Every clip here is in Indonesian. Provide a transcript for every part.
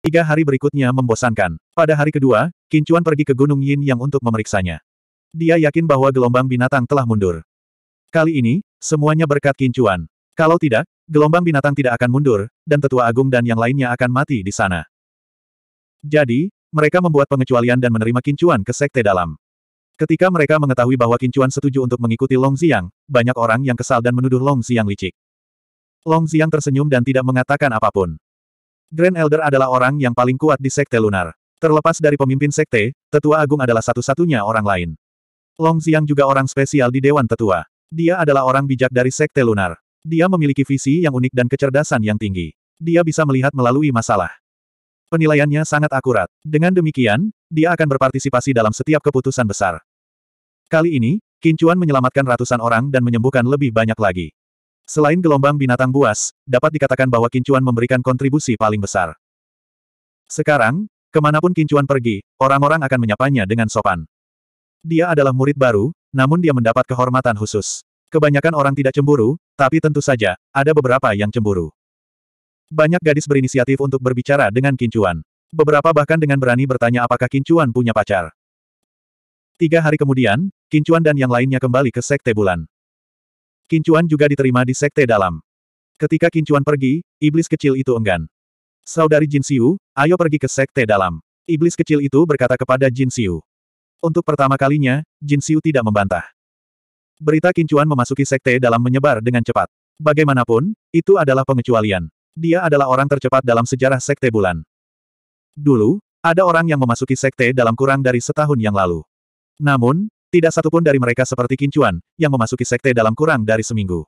Tiga hari berikutnya membosankan. Pada hari kedua, Kincuan pergi ke Gunung Yin Yang untuk memeriksanya. Dia yakin bahwa gelombang binatang telah mundur. Kali ini, semuanya berkat Kincuan. Kalau tidak, gelombang binatang tidak akan mundur, dan tetua agung dan yang lainnya akan mati di sana. Jadi, mereka membuat pengecualian dan menerima Kincuan ke sekte dalam. Ketika mereka mengetahui bahwa Kincuan setuju untuk mengikuti Long Xiang, banyak orang yang kesal dan menuduh Long Xiang licik. Long Xiang tersenyum dan tidak mengatakan apapun. Grand Elder adalah orang yang paling kuat di Sekte Lunar. Terlepas dari pemimpin Sekte, Tetua Agung adalah satu-satunya orang lain. Long Xiang juga orang spesial di Dewan Tetua. Dia adalah orang bijak dari Sekte Lunar. Dia memiliki visi yang unik dan kecerdasan yang tinggi. Dia bisa melihat melalui masalah. Penilaiannya sangat akurat. Dengan demikian, dia akan berpartisipasi dalam setiap keputusan besar. Kali ini, Kincuan menyelamatkan ratusan orang dan menyembuhkan lebih banyak lagi. Selain gelombang binatang buas, dapat dikatakan bahwa Kincuan memberikan kontribusi paling besar. Sekarang, kemanapun Kincuan pergi, orang-orang akan menyapanya dengan sopan. Dia adalah murid baru, namun dia mendapat kehormatan khusus. Kebanyakan orang tidak cemburu, tapi tentu saja, ada beberapa yang cemburu. Banyak gadis berinisiatif untuk berbicara dengan Kincuan. Beberapa bahkan dengan berani bertanya apakah Kincuan punya pacar. Tiga hari kemudian, Kincuan dan yang lainnya kembali ke Sekte Bulan. Kincuan juga diterima di sekte dalam. Ketika Kincuan pergi, iblis kecil itu enggan. Saudari Jin Siu, ayo pergi ke sekte dalam. Iblis kecil itu berkata kepada Jin Siu. Untuk pertama kalinya, Jin Siu tidak membantah. Berita Kincuan memasuki sekte dalam menyebar dengan cepat. Bagaimanapun, itu adalah pengecualian. Dia adalah orang tercepat dalam sejarah sekte bulan. Dulu, ada orang yang memasuki sekte dalam kurang dari setahun yang lalu. Namun, tidak satupun dari mereka seperti Kincuan, yang memasuki sekte dalam kurang dari seminggu.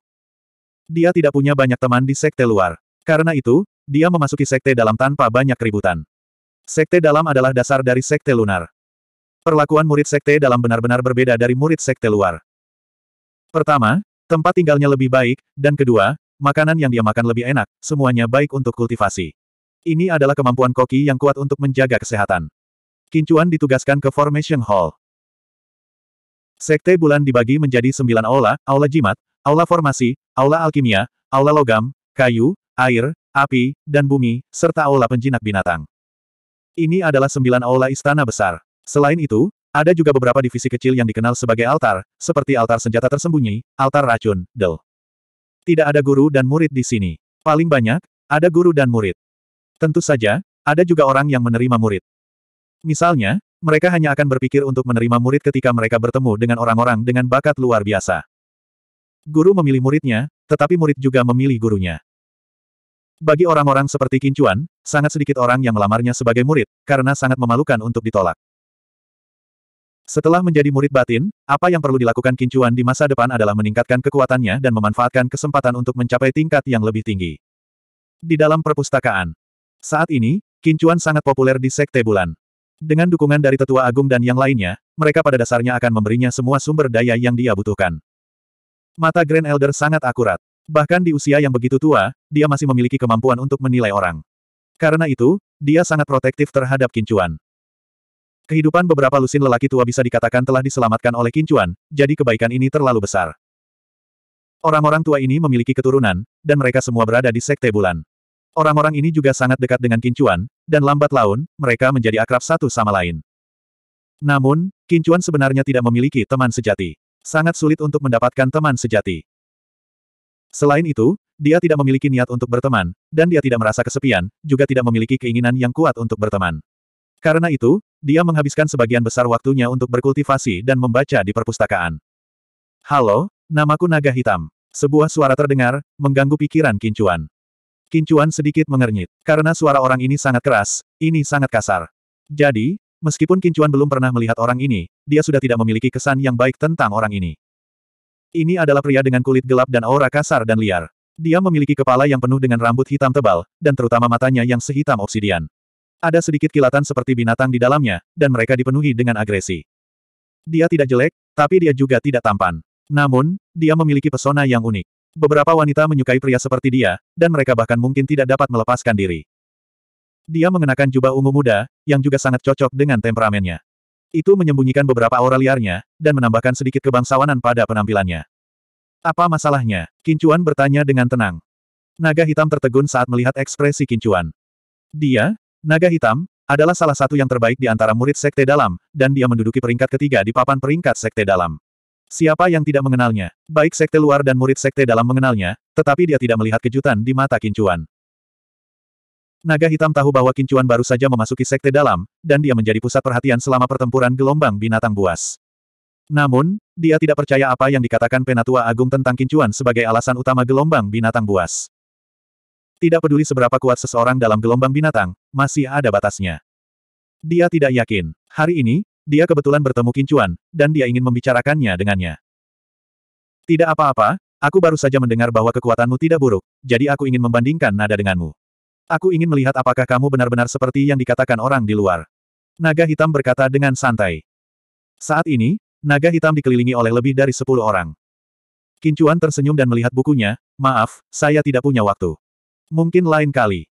Dia tidak punya banyak teman di sekte luar. Karena itu, dia memasuki sekte dalam tanpa banyak keributan. Sekte dalam adalah dasar dari sekte lunar. Perlakuan murid sekte dalam benar-benar berbeda dari murid sekte luar. Pertama, tempat tinggalnya lebih baik, dan kedua, makanan yang dia makan lebih enak, semuanya baik untuk kultivasi. Ini adalah kemampuan koki yang kuat untuk menjaga kesehatan. Kincuan ditugaskan ke Formation Hall. Sekte bulan dibagi menjadi sembilan aula, aula jimat, aula formasi, aula alkimia, aula logam, kayu, air, api, dan bumi, serta aula penjinak binatang. Ini adalah sembilan aula istana besar. Selain itu, ada juga beberapa divisi kecil yang dikenal sebagai altar, seperti altar senjata tersembunyi, altar racun, del. Tidak ada guru dan murid di sini. Paling banyak, ada guru dan murid. Tentu saja, ada juga orang yang menerima murid. Misalnya, mereka hanya akan berpikir untuk menerima murid ketika mereka bertemu dengan orang-orang dengan bakat luar biasa. Guru memilih muridnya, tetapi murid juga memilih gurunya. Bagi orang-orang seperti Kincuan, sangat sedikit orang yang melamarnya sebagai murid, karena sangat memalukan untuk ditolak. Setelah menjadi murid batin, apa yang perlu dilakukan Kincuan di masa depan adalah meningkatkan kekuatannya dan memanfaatkan kesempatan untuk mencapai tingkat yang lebih tinggi. Di dalam perpustakaan. Saat ini, Kincuan sangat populer di Sekte Bulan. Dengan dukungan dari Tetua Agung dan yang lainnya, mereka pada dasarnya akan memberinya semua sumber daya yang dia butuhkan. Mata Grand Elder sangat akurat. Bahkan di usia yang begitu tua, dia masih memiliki kemampuan untuk menilai orang. Karena itu, dia sangat protektif terhadap kincuan. Kehidupan beberapa lusin lelaki tua bisa dikatakan telah diselamatkan oleh kincuan, jadi kebaikan ini terlalu besar. Orang-orang tua ini memiliki keturunan, dan mereka semua berada di Sekte Bulan. Orang-orang ini juga sangat dekat dengan Kincuan, dan lambat laun, mereka menjadi akrab satu sama lain. Namun, Kincuan sebenarnya tidak memiliki teman sejati. Sangat sulit untuk mendapatkan teman sejati. Selain itu, dia tidak memiliki niat untuk berteman, dan dia tidak merasa kesepian, juga tidak memiliki keinginan yang kuat untuk berteman. Karena itu, dia menghabiskan sebagian besar waktunya untuk berkultivasi dan membaca di perpustakaan. Halo, namaku Naga Hitam. Sebuah suara terdengar, mengganggu pikiran Kincuan. Kincuan sedikit mengernyit. Karena suara orang ini sangat keras, ini sangat kasar. Jadi, meskipun Kincuan belum pernah melihat orang ini, dia sudah tidak memiliki kesan yang baik tentang orang ini. Ini adalah pria dengan kulit gelap dan aura kasar dan liar. Dia memiliki kepala yang penuh dengan rambut hitam tebal, dan terutama matanya yang sehitam obsidian. Ada sedikit kilatan seperti binatang di dalamnya, dan mereka dipenuhi dengan agresi. Dia tidak jelek, tapi dia juga tidak tampan. Namun, dia memiliki pesona yang unik. Beberapa wanita menyukai pria seperti dia, dan mereka bahkan mungkin tidak dapat melepaskan diri. Dia mengenakan jubah ungu muda, yang juga sangat cocok dengan temperamennya. Itu menyembunyikan beberapa aura liarnya, dan menambahkan sedikit kebangsawanan pada penampilannya. Apa masalahnya? Kincuan bertanya dengan tenang. Naga hitam tertegun saat melihat ekspresi Kincuan. Dia, naga hitam, adalah salah satu yang terbaik di antara murid sekte dalam, dan dia menduduki peringkat ketiga di papan peringkat sekte dalam. Siapa yang tidak mengenalnya? Baik sekte luar dan murid sekte dalam mengenalnya, tetapi dia tidak melihat kejutan di mata Kincuan. Naga hitam tahu bahwa Kincuan baru saja memasuki sekte dalam, dan dia menjadi pusat perhatian selama pertempuran gelombang binatang buas. Namun, dia tidak percaya apa yang dikatakan Penatua Agung tentang Kincuan sebagai alasan utama gelombang binatang buas. Tidak peduli seberapa kuat seseorang dalam gelombang binatang, masih ada batasnya. Dia tidak yakin. Hari ini, dia kebetulan bertemu Kincuan, dan dia ingin membicarakannya dengannya. Tidak apa-apa, aku baru saja mendengar bahwa kekuatanmu tidak buruk, jadi aku ingin membandingkan nada denganmu. Aku ingin melihat apakah kamu benar-benar seperti yang dikatakan orang di luar. Naga hitam berkata dengan santai. Saat ini, naga hitam dikelilingi oleh lebih dari sepuluh orang. Kincuan tersenyum dan melihat bukunya, maaf, saya tidak punya waktu. Mungkin lain kali.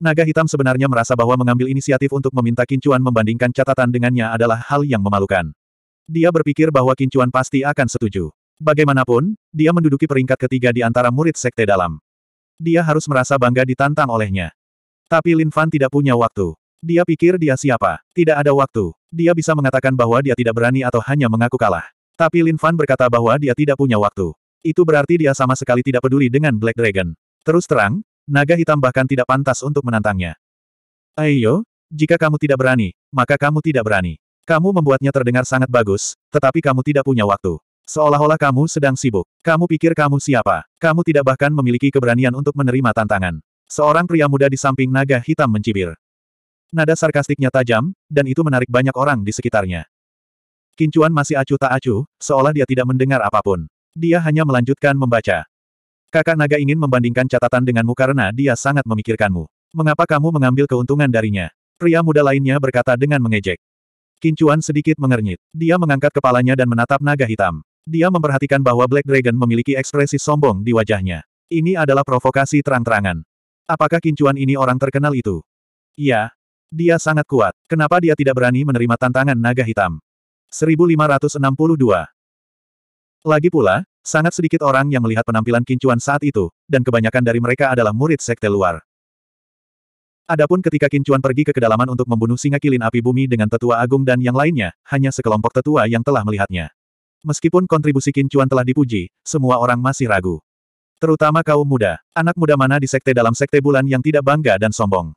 Naga hitam sebenarnya merasa bahwa mengambil inisiatif untuk meminta Kincuan membandingkan catatan dengannya adalah hal yang memalukan. Dia berpikir bahwa Kincuan pasti akan setuju. Bagaimanapun, dia menduduki peringkat ketiga di antara murid sekte dalam. Dia harus merasa bangga ditantang olehnya. Tapi Lin Fan tidak punya waktu. Dia pikir dia siapa. Tidak ada waktu. Dia bisa mengatakan bahwa dia tidak berani atau hanya mengaku kalah. Tapi Lin Fan berkata bahwa dia tidak punya waktu. Itu berarti dia sama sekali tidak peduli dengan Black Dragon. Terus terang, naga hitam bahkan tidak pantas untuk menantangnya. Ayo, jika kamu tidak berani, maka kamu tidak berani. Kamu membuatnya terdengar sangat bagus, tetapi kamu tidak punya waktu. Seolah-olah kamu sedang sibuk. Kamu pikir kamu siapa? Kamu tidak bahkan memiliki keberanian untuk menerima tantangan. Seorang pria muda di samping naga hitam mencibir. Nada sarkastiknya tajam, dan itu menarik banyak orang di sekitarnya. Kincuan masih acuh tak acuh, seolah dia tidak mendengar apapun. Dia hanya melanjutkan membaca. Kakak naga ingin membandingkan catatan denganmu karena dia sangat memikirkanmu. Mengapa kamu mengambil keuntungan darinya? Pria muda lainnya berkata dengan mengejek. Kincuan sedikit mengernyit. Dia mengangkat kepalanya dan menatap naga hitam. Dia memperhatikan bahwa Black Dragon memiliki ekspresi sombong di wajahnya. Ini adalah provokasi terang-terangan. Apakah kincuan ini orang terkenal itu? Iya. Dia sangat kuat. Kenapa dia tidak berani menerima tantangan naga hitam? 1562. Lagi pula, Sangat sedikit orang yang melihat penampilan Kincuan saat itu, dan kebanyakan dari mereka adalah murid sekte luar. Adapun ketika Kincuan pergi ke kedalaman untuk membunuh singa kilin api bumi dengan tetua agung dan yang lainnya, hanya sekelompok tetua yang telah melihatnya. Meskipun kontribusi Kincuan telah dipuji, semua orang masih ragu. Terutama kaum muda. Anak muda mana di sekte dalam sekte bulan yang tidak bangga dan sombong.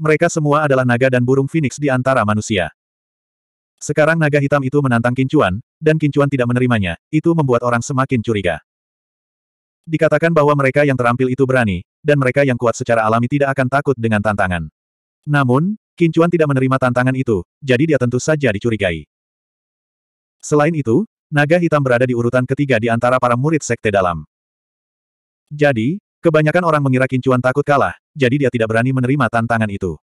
Mereka semua adalah naga dan burung phoenix di antara manusia. Sekarang naga hitam itu menantang Kincuan, dan Kincuan tidak menerimanya, itu membuat orang semakin curiga. Dikatakan bahwa mereka yang terampil itu berani, dan mereka yang kuat secara alami tidak akan takut dengan tantangan. Namun, Kincuan tidak menerima tantangan itu, jadi dia tentu saja dicurigai. Selain itu, naga hitam berada di urutan ketiga di antara para murid sekte dalam. Jadi, kebanyakan orang mengira Kincuan takut kalah, jadi dia tidak berani menerima tantangan itu.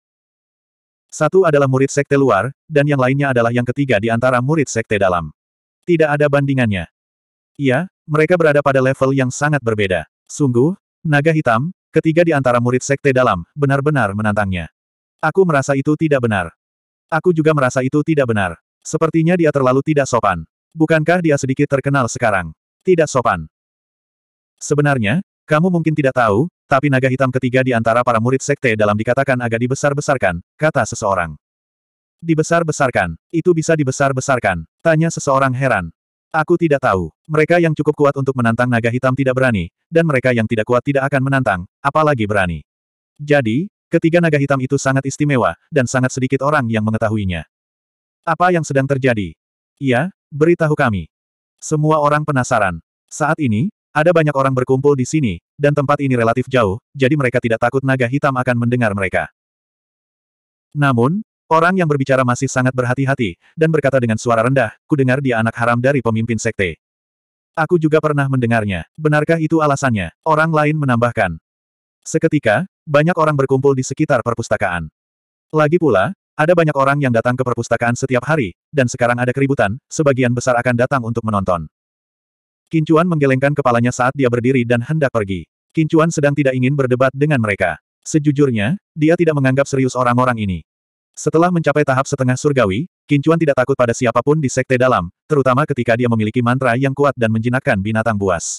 Satu adalah murid sekte luar, dan yang lainnya adalah yang ketiga di antara murid sekte dalam. Tidak ada bandingannya. Iya, mereka berada pada level yang sangat berbeda. Sungguh, naga hitam, ketiga di antara murid sekte dalam, benar-benar menantangnya. Aku merasa itu tidak benar. Aku juga merasa itu tidak benar. Sepertinya dia terlalu tidak sopan. Bukankah dia sedikit terkenal sekarang? Tidak sopan. Sebenarnya, kamu mungkin tidak tahu, tapi naga hitam ketiga di antara para murid sekte dalam dikatakan agak dibesar-besarkan, kata seseorang. Dibesar-besarkan, itu bisa dibesar-besarkan, tanya seseorang heran. Aku tidak tahu, mereka yang cukup kuat untuk menantang naga hitam tidak berani, dan mereka yang tidak kuat tidak akan menantang, apalagi berani. Jadi, ketiga naga hitam itu sangat istimewa, dan sangat sedikit orang yang mengetahuinya. Apa yang sedang terjadi? Iya, beritahu kami. Semua orang penasaran. Saat ini, ada banyak orang berkumpul di sini, dan tempat ini relatif jauh, jadi mereka tidak takut naga hitam akan mendengar mereka. Namun, orang yang berbicara masih sangat berhati-hati, dan berkata dengan suara rendah, ku dengar dia anak haram dari pemimpin sekte. Aku juga pernah mendengarnya. Benarkah itu alasannya? Orang lain menambahkan. Seketika, banyak orang berkumpul di sekitar perpustakaan. Lagi pula, ada banyak orang yang datang ke perpustakaan setiap hari, dan sekarang ada keributan, sebagian besar akan datang untuk menonton. Kincuan menggelengkan kepalanya saat dia berdiri dan hendak pergi. Kincuan sedang tidak ingin berdebat dengan mereka. Sejujurnya, dia tidak menganggap serius orang-orang ini. Setelah mencapai tahap setengah surgawi, Kincuan tidak takut pada siapapun di sekte dalam, terutama ketika dia memiliki mantra yang kuat dan menjinakkan binatang buas.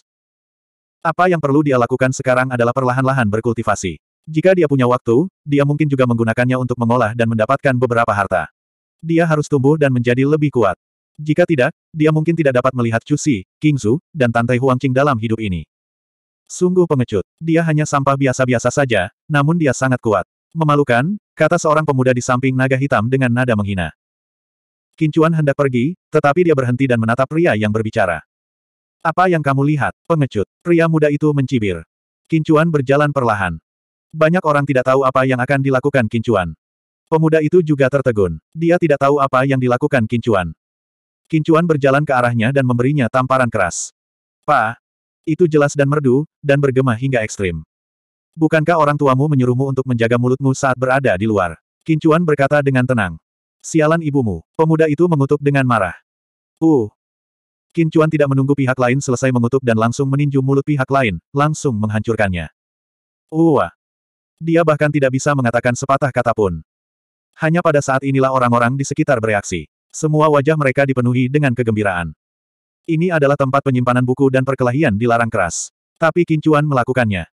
Apa yang perlu dia lakukan sekarang adalah perlahan-lahan berkultivasi. Jika dia punya waktu, dia mungkin juga menggunakannya untuk mengolah dan mendapatkan beberapa harta. Dia harus tumbuh dan menjadi lebih kuat. Jika tidak, dia mungkin tidak dapat melihat Chu Si, King Zhu, dan Tante Qing dalam hidup ini. Sungguh pengecut. Dia hanya sampah biasa-biasa saja, namun dia sangat kuat. Memalukan, kata seorang pemuda di samping naga hitam dengan nada menghina. Kincuan hendak pergi, tetapi dia berhenti dan menatap pria yang berbicara. Apa yang kamu lihat, pengecut? Pria muda itu mencibir. Kincuan berjalan perlahan. Banyak orang tidak tahu apa yang akan dilakukan Kincuan. Pemuda itu juga tertegun. Dia tidak tahu apa yang dilakukan Kincuan. Kincuan berjalan ke arahnya dan memberinya tamparan keras. Pa! Itu jelas dan merdu, dan bergema hingga ekstrim. Bukankah orang tuamu menyuruhmu untuk menjaga mulutmu saat berada di luar? Kincuan berkata dengan tenang. Sialan ibumu, pemuda itu mengutuk dengan marah. Uh! Kincuan tidak menunggu pihak lain selesai mengutuk dan langsung meninju mulut pihak lain, langsung menghancurkannya. Uh! Dia bahkan tidak bisa mengatakan sepatah kata pun. Hanya pada saat inilah orang-orang di sekitar bereaksi. Semua wajah mereka dipenuhi dengan kegembiraan. Ini adalah tempat penyimpanan buku dan perkelahian dilarang keras. Tapi Kincuan melakukannya.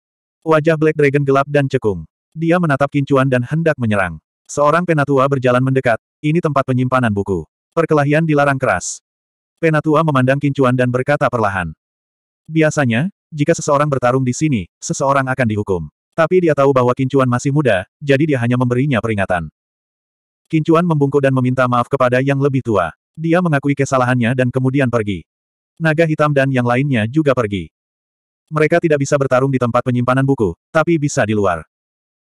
Wajah Black Dragon gelap dan cekung. Dia menatap Kincuan dan hendak menyerang. Seorang penatua berjalan mendekat, ini tempat penyimpanan buku. Perkelahian dilarang keras. Penatua memandang Kincuan dan berkata perlahan. Biasanya, jika seseorang bertarung di sini, seseorang akan dihukum. Tapi dia tahu bahwa Kincuan masih muda, jadi dia hanya memberinya peringatan. Kincuan membungkuk dan meminta maaf kepada yang lebih tua. Dia mengakui kesalahannya dan kemudian pergi. Naga hitam dan yang lainnya juga pergi. Mereka tidak bisa bertarung di tempat penyimpanan buku, tapi bisa di luar.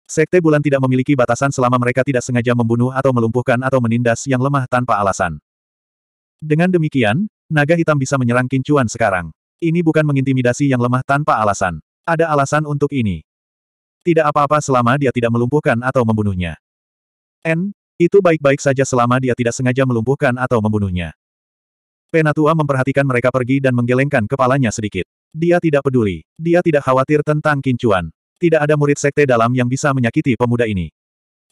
Sekte bulan tidak memiliki batasan selama mereka tidak sengaja membunuh atau melumpuhkan atau menindas yang lemah tanpa alasan. Dengan demikian, naga hitam bisa menyerang kincuan sekarang. Ini bukan mengintimidasi yang lemah tanpa alasan. Ada alasan untuk ini. Tidak apa-apa selama dia tidak melumpuhkan atau membunuhnya. N, itu baik-baik saja selama dia tidak sengaja melumpuhkan atau membunuhnya. Penatua memperhatikan mereka pergi dan menggelengkan kepalanya sedikit. Dia tidak peduli. Dia tidak khawatir tentang kincuan. Tidak ada murid sekte dalam yang bisa menyakiti pemuda ini.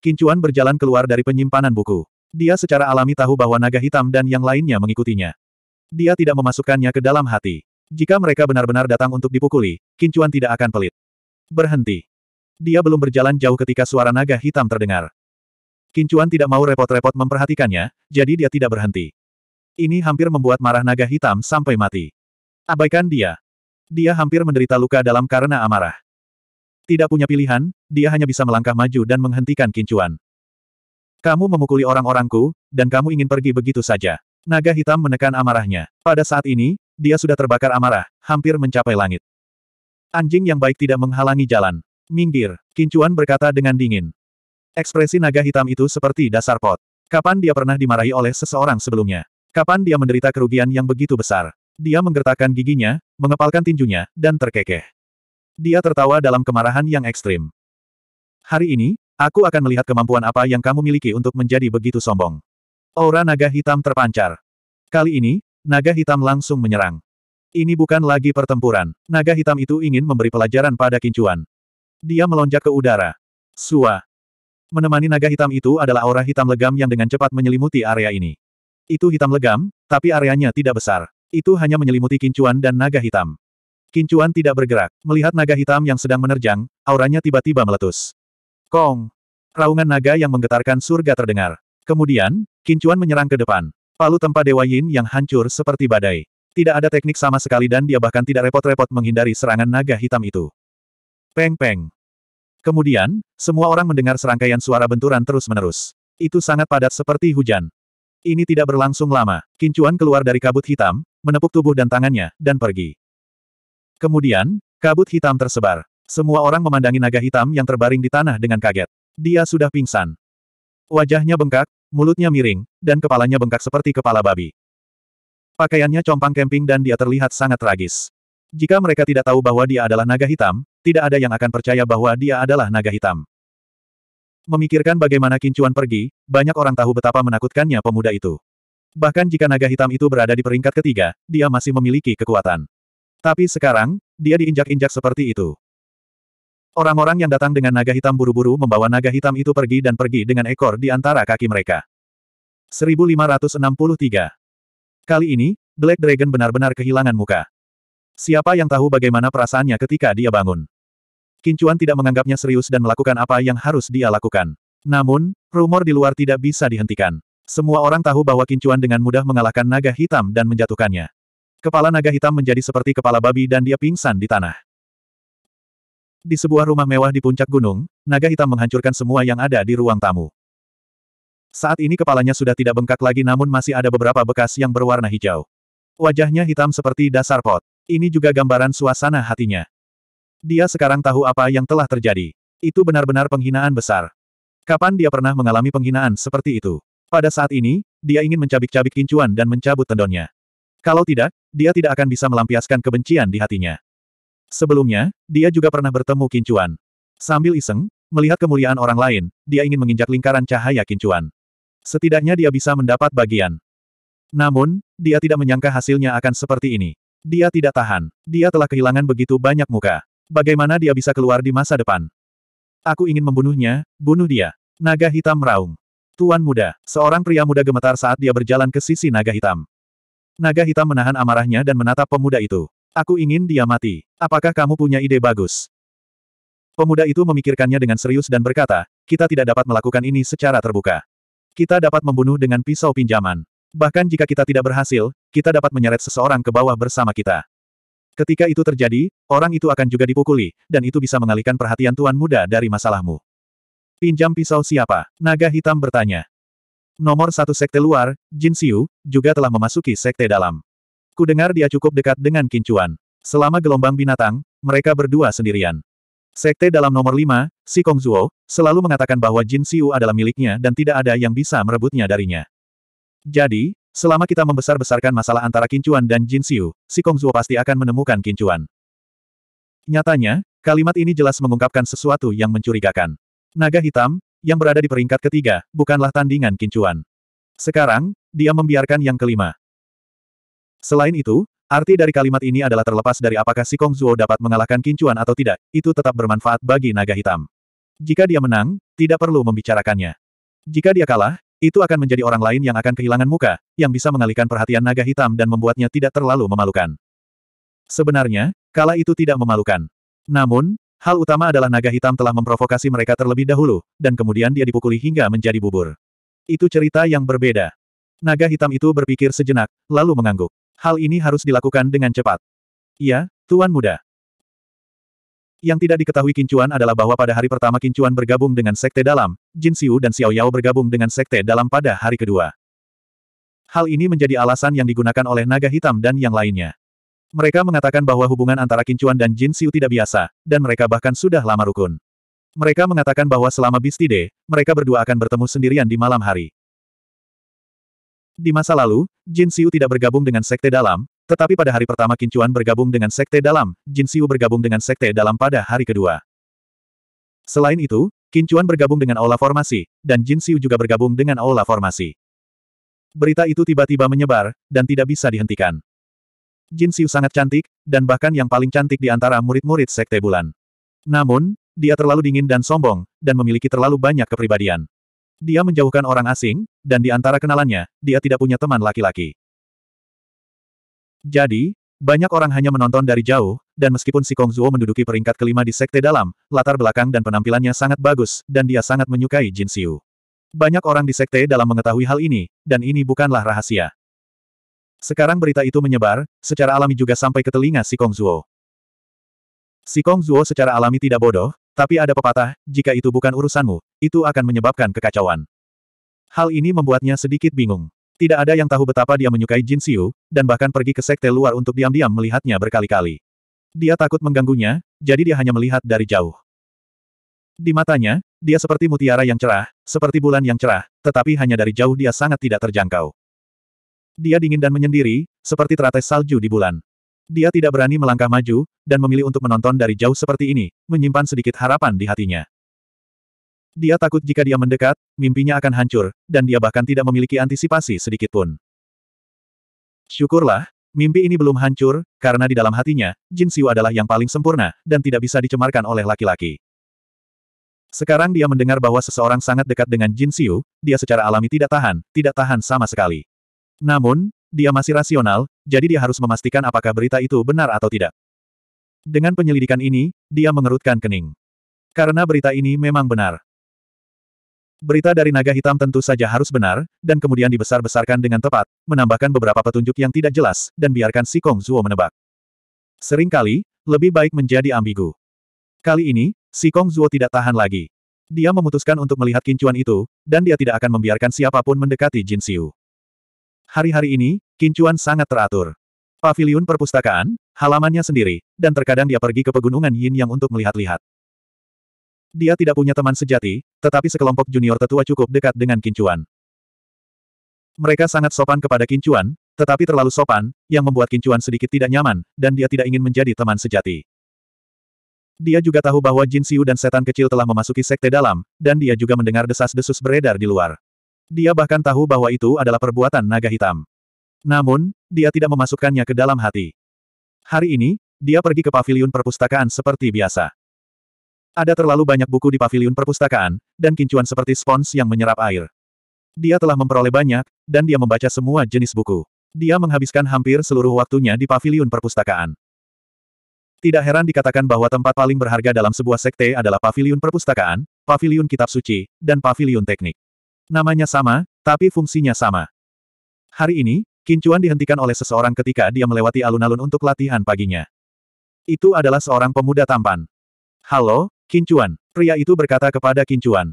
Kincuan berjalan keluar dari penyimpanan buku. Dia secara alami tahu bahwa naga hitam dan yang lainnya mengikutinya. Dia tidak memasukkannya ke dalam hati. Jika mereka benar-benar datang untuk dipukuli, Kincuan tidak akan pelit. Berhenti. Dia belum berjalan jauh ketika suara naga hitam terdengar. Kincuan tidak mau repot-repot memperhatikannya, jadi dia tidak berhenti. Ini hampir membuat marah naga hitam sampai mati. Abaikan dia. Dia hampir menderita luka dalam karena amarah. Tidak punya pilihan, dia hanya bisa melangkah maju dan menghentikan kincuan. Kamu memukuli orang-orangku, dan kamu ingin pergi begitu saja. Naga hitam menekan amarahnya. Pada saat ini, dia sudah terbakar amarah, hampir mencapai langit. Anjing yang baik tidak menghalangi jalan. Minggir, Kincuan berkata dengan dingin. Ekspresi naga hitam itu seperti dasar pot. Kapan dia pernah dimarahi oleh seseorang sebelumnya? Kapan dia menderita kerugian yang begitu besar? Dia menggertakkan giginya, mengepalkan tinjunya, dan terkekeh. Dia tertawa dalam kemarahan yang ekstrim. Hari ini, aku akan melihat kemampuan apa yang kamu miliki untuk menjadi begitu sombong. Aura naga hitam terpancar. Kali ini, naga hitam langsung menyerang. Ini bukan lagi pertempuran. Naga hitam itu ingin memberi pelajaran pada kincuan. Dia melonjak ke udara. Suah. Menemani naga hitam itu adalah aura hitam legam yang dengan cepat menyelimuti area ini. Itu hitam legam, tapi areanya tidak besar. Itu hanya menyelimuti kincuan dan naga hitam. Kincuan tidak bergerak. Melihat naga hitam yang sedang menerjang, auranya tiba-tiba meletus. Kong! Raungan naga yang menggetarkan surga terdengar. Kemudian, Kincuan menyerang ke depan. Palu tempa Dewa Yin yang hancur seperti badai. Tidak ada teknik sama sekali dan dia bahkan tidak repot-repot menghindari serangan naga hitam itu. Peng-peng. Kemudian, semua orang mendengar serangkaian suara benturan terus-menerus. Itu sangat padat seperti hujan. Ini tidak berlangsung lama. Kincuan keluar dari kabut hitam, menepuk tubuh dan tangannya, dan pergi. Kemudian, kabut hitam tersebar. Semua orang memandangi naga hitam yang terbaring di tanah dengan kaget. Dia sudah pingsan. Wajahnya bengkak, mulutnya miring, dan kepalanya bengkak seperti kepala babi. Pakaiannya compang kemping dan dia terlihat sangat tragis. Jika mereka tidak tahu bahwa dia adalah naga hitam, tidak ada yang akan percaya bahwa dia adalah naga hitam. Memikirkan bagaimana Kincuan pergi, banyak orang tahu betapa menakutkannya pemuda itu. Bahkan jika naga hitam itu berada di peringkat ketiga, dia masih memiliki kekuatan. Tapi sekarang, dia diinjak-injak seperti itu. Orang-orang yang datang dengan naga hitam buru-buru membawa naga hitam itu pergi dan pergi dengan ekor di antara kaki mereka. 1563 Kali ini, Black Dragon benar-benar kehilangan muka. Siapa yang tahu bagaimana perasaannya ketika dia bangun? Kincuan tidak menganggapnya serius dan melakukan apa yang harus dia lakukan. Namun, rumor di luar tidak bisa dihentikan. Semua orang tahu bahwa Kincuan dengan mudah mengalahkan naga hitam dan menjatuhkannya. Kepala naga hitam menjadi seperti kepala babi dan dia pingsan di tanah. Di sebuah rumah mewah di puncak gunung, naga hitam menghancurkan semua yang ada di ruang tamu. Saat ini kepalanya sudah tidak bengkak lagi namun masih ada beberapa bekas yang berwarna hijau. Wajahnya hitam seperti dasar pot. Ini juga gambaran suasana hatinya. Dia sekarang tahu apa yang telah terjadi. Itu benar-benar penghinaan besar. Kapan dia pernah mengalami penghinaan seperti itu? Pada saat ini, dia ingin mencabik-cabik kincuan dan mencabut tendonnya. Kalau tidak, dia tidak akan bisa melampiaskan kebencian di hatinya. Sebelumnya, dia juga pernah bertemu kincuan. Sambil iseng, melihat kemuliaan orang lain, dia ingin menginjak lingkaran cahaya kincuan. Setidaknya dia bisa mendapat bagian. Namun, dia tidak menyangka hasilnya akan seperti ini. Dia tidak tahan. Dia telah kehilangan begitu banyak muka. Bagaimana dia bisa keluar di masa depan? Aku ingin membunuhnya, bunuh dia. Naga hitam meraung. Tuan muda, seorang pria muda gemetar saat dia berjalan ke sisi naga hitam. Naga hitam menahan amarahnya dan menatap pemuda itu. Aku ingin dia mati. Apakah kamu punya ide bagus? Pemuda itu memikirkannya dengan serius dan berkata, kita tidak dapat melakukan ini secara terbuka. Kita dapat membunuh dengan pisau pinjaman. Bahkan jika kita tidak berhasil, kita dapat menyeret seseorang ke bawah bersama kita. Ketika itu terjadi, orang itu akan juga dipukuli, dan itu bisa mengalihkan perhatian tuan muda dari masalahmu. Pinjam pisau siapa? Naga hitam bertanya. Nomor satu sekte luar, Jin Xiu, juga telah memasuki sekte dalam. Kudengar dia cukup dekat dengan Kincuan. Selama gelombang binatang, mereka berdua sendirian. Sekte dalam nomor lima, si Kong Zuo, selalu mengatakan bahwa Jin Xiu adalah miliknya dan tidak ada yang bisa merebutnya darinya. Jadi, Selama kita membesar-besarkan masalah antara Kincuan dan Jin Xiu, si Zuo pasti akan menemukan Kincuan. Nyatanya, kalimat ini jelas mengungkapkan sesuatu yang mencurigakan. Naga hitam, yang berada di peringkat ketiga, bukanlah tandingan Kincuan. Sekarang, dia membiarkan yang kelima. Selain itu, Arti dari kalimat ini adalah terlepas dari apakah si Kong Zuo dapat mengalahkan Kincuan atau tidak, itu tetap bermanfaat bagi naga hitam. Jika dia menang, tidak perlu membicarakannya. Jika dia kalah, itu akan menjadi orang lain yang akan kehilangan muka, yang bisa mengalihkan perhatian naga hitam dan membuatnya tidak terlalu memalukan. Sebenarnya, kala itu tidak memalukan. Namun, hal utama adalah naga hitam telah memprovokasi mereka terlebih dahulu, dan kemudian dia dipukuli hingga menjadi bubur. Itu cerita yang berbeda. Naga hitam itu berpikir sejenak, lalu mengangguk. Hal ini harus dilakukan dengan cepat. Iya, Tuan Muda. Yang tidak diketahui Kincuan adalah bahwa pada hari pertama Kincuan bergabung dengan Sekte Dalam, Jin Xiu dan Xiao Yao bergabung dengan Sekte Dalam pada hari kedua. Hal ini menjadi alasan yang digunakan oleh naga hitam dan yang lainnya. Mereka mengatakan bahwa hubungan antara Kincuan dan Jin Xiu tidak biasa, dan mereka bahkan sudah lama rukun. Mereka mengatakan bahwa selama Bistide, mereka berdua akan bertemu sendirian di malam hari. Di masa lalu, Jin Xiu tidak bergabung dengan Sekte Dalam, tetapi pada hari pertama Kincuan bergabung dengan Sekte Dalam, Jin Xiu bergabung dengan Sekte Dalam pada hari kedua. Selain itu, Kincuan bergabung dengan Aula Formasi, dan Jin Xiu juga bergabung dengan Aula Formasi. Berita itu tiba-tiba menyebar, dan tidak bisa dihentikan. Jin Xiu sangat cantik, dan bahkan yang paling cantik di antara murid-murid Sekte Bulan. Namun, dia terlalu dingin dan sombong, dan memiliki terlalu banyak kepribadian. Dia menjauhkan orang asing, dan di antara kenalannya, dia tidak punya teman laki-laki. Jadi, banyak orang hanya menonton dari jauh, dan meskipun si Kong Zuo menduduki peringkat kelima di sekte dalam, latar belakang dan penampilannya sangat bagus, dan dia sangat menyukai Jin Xiu. Banyak orang di sekte dalam mengetahui hal ini, dan ini bukanlah rahasia. Sekarang berita itu menyebar, secara alami juga sampai ke telinga si Kong Zuo. Si Kong Zuo secara alami tidak bodoh, tapi ada pepatah, jika itu bukan urusanmu, itu akan menyebabkan kekacauan. Hal ini membuatnya sedikit bingung. Tidak ada yang tahu betapa dia menyukai Jin Xiu, dan bahkan pergi ke sekte luar untuk diam-diam melihatnya berkali-kali. Dia takut mengganggunya, jadi dia hanya melihat dari jauh. Di matanya, dia seperti mutiara yang cerah, seperti bulan yang cerah, tetapi hanya dari jauh dia sangat tidak terjangkau. Dia dingin dan menyendiri, seperti teratai salju di bulan. Dia tidak berani melangkah maju, dan memilih untuk menonton dari jauh seperti ini, menyimpan sedikit harapan di hatinya. Dia takut jika dia mendekat, mimpinya akan hancur, dan dia bahkan tidak memiliki antisipasi sedikitpun. Syukurlah, mimpi ini belum hancur, karena di dalam hatinya, Jin Siu adalah yang paling sempurna, dan tidak bisa dicemarkan oleh laki-laki. Sekarang dia mendengar bahwa seseorang sangat dekat dengan Jin Siu, dia secara alami tidak tahan, tidak tahan sama sekali. Namun, dia masih rasional, jadi dia harus memastikan apakah berita itu benar atau tidak. Dengan penyelidikan ini, dia mengerutkan kening. Karena berita ini memang benar. Berita dari naga hitam tentu saja harus benar, dan kemudian dibesar-besarkan dengan tepat, menambahkan beberapa petunjuk yang tidak jelas, dan biarkan si Kong Zuo menebak. Seringkali, lebih baik menjadi ambigu. Kali ini, si Kong Zuo tidak tahan lagi. Dia memutuskan untuk melihat kincuan itu, dan dia tidak akan membiarkan siapapun mendekati Jin Xiu. Hari-hari ini, kincuan sangat teratur. Paviliun perpustakaan, halamannya sendiri, dan terkadang dia pergi ke pegunungan Yin yang untuk melihat-lihat. Dia tidak punya teman sejati, tetapi sekelompok junior tetua cukup dekat dengan Kincuan. Mereka sangat sopan kepada Kincuan, tetapi terlalu sopan, yang membuat Kincuan sedikit tidak nyaman, dan dia tidak ingin menjadi teman sejati. Dia juga tahu bahwa Jin Siu dan setan kecil telah memasuki sekte dalam, dan dia juga mendengar desas-desus beredar di luar. Dia bahkan tahu bahwa itu adalah perbuatan naga hitam. Namun, dia tidak memasukkannya ke dalam hati. Hari ini, dia pergi ke paviliun perpustakaan seperti biasa. Ada terlalu banyak buku di paviliun perpustakaan, dan kincuan seperti spons yang menyerap air. Dia telah memperoleh banyak, dan dia membaca semua jenis buku. Dia menghabiskan hampir seluruh waktunya di paviliun perpustakaan. Tidak heran dikatakan bahwa tempat paling berharga dalam sebuah sekte adalah paviliun perpustakaan, paviliun kitab suci, dan paviliun teknik. Namanya sama, tapi fungsinya sama. Hari ini, Kincuan dihentikan oleh seseorang ketika dia melewati alun-alun untuk latihan paginya. Itu adalah seorang pemuda tampan. Halo, Kincuan. Pria itu berkata kepada Kincuan.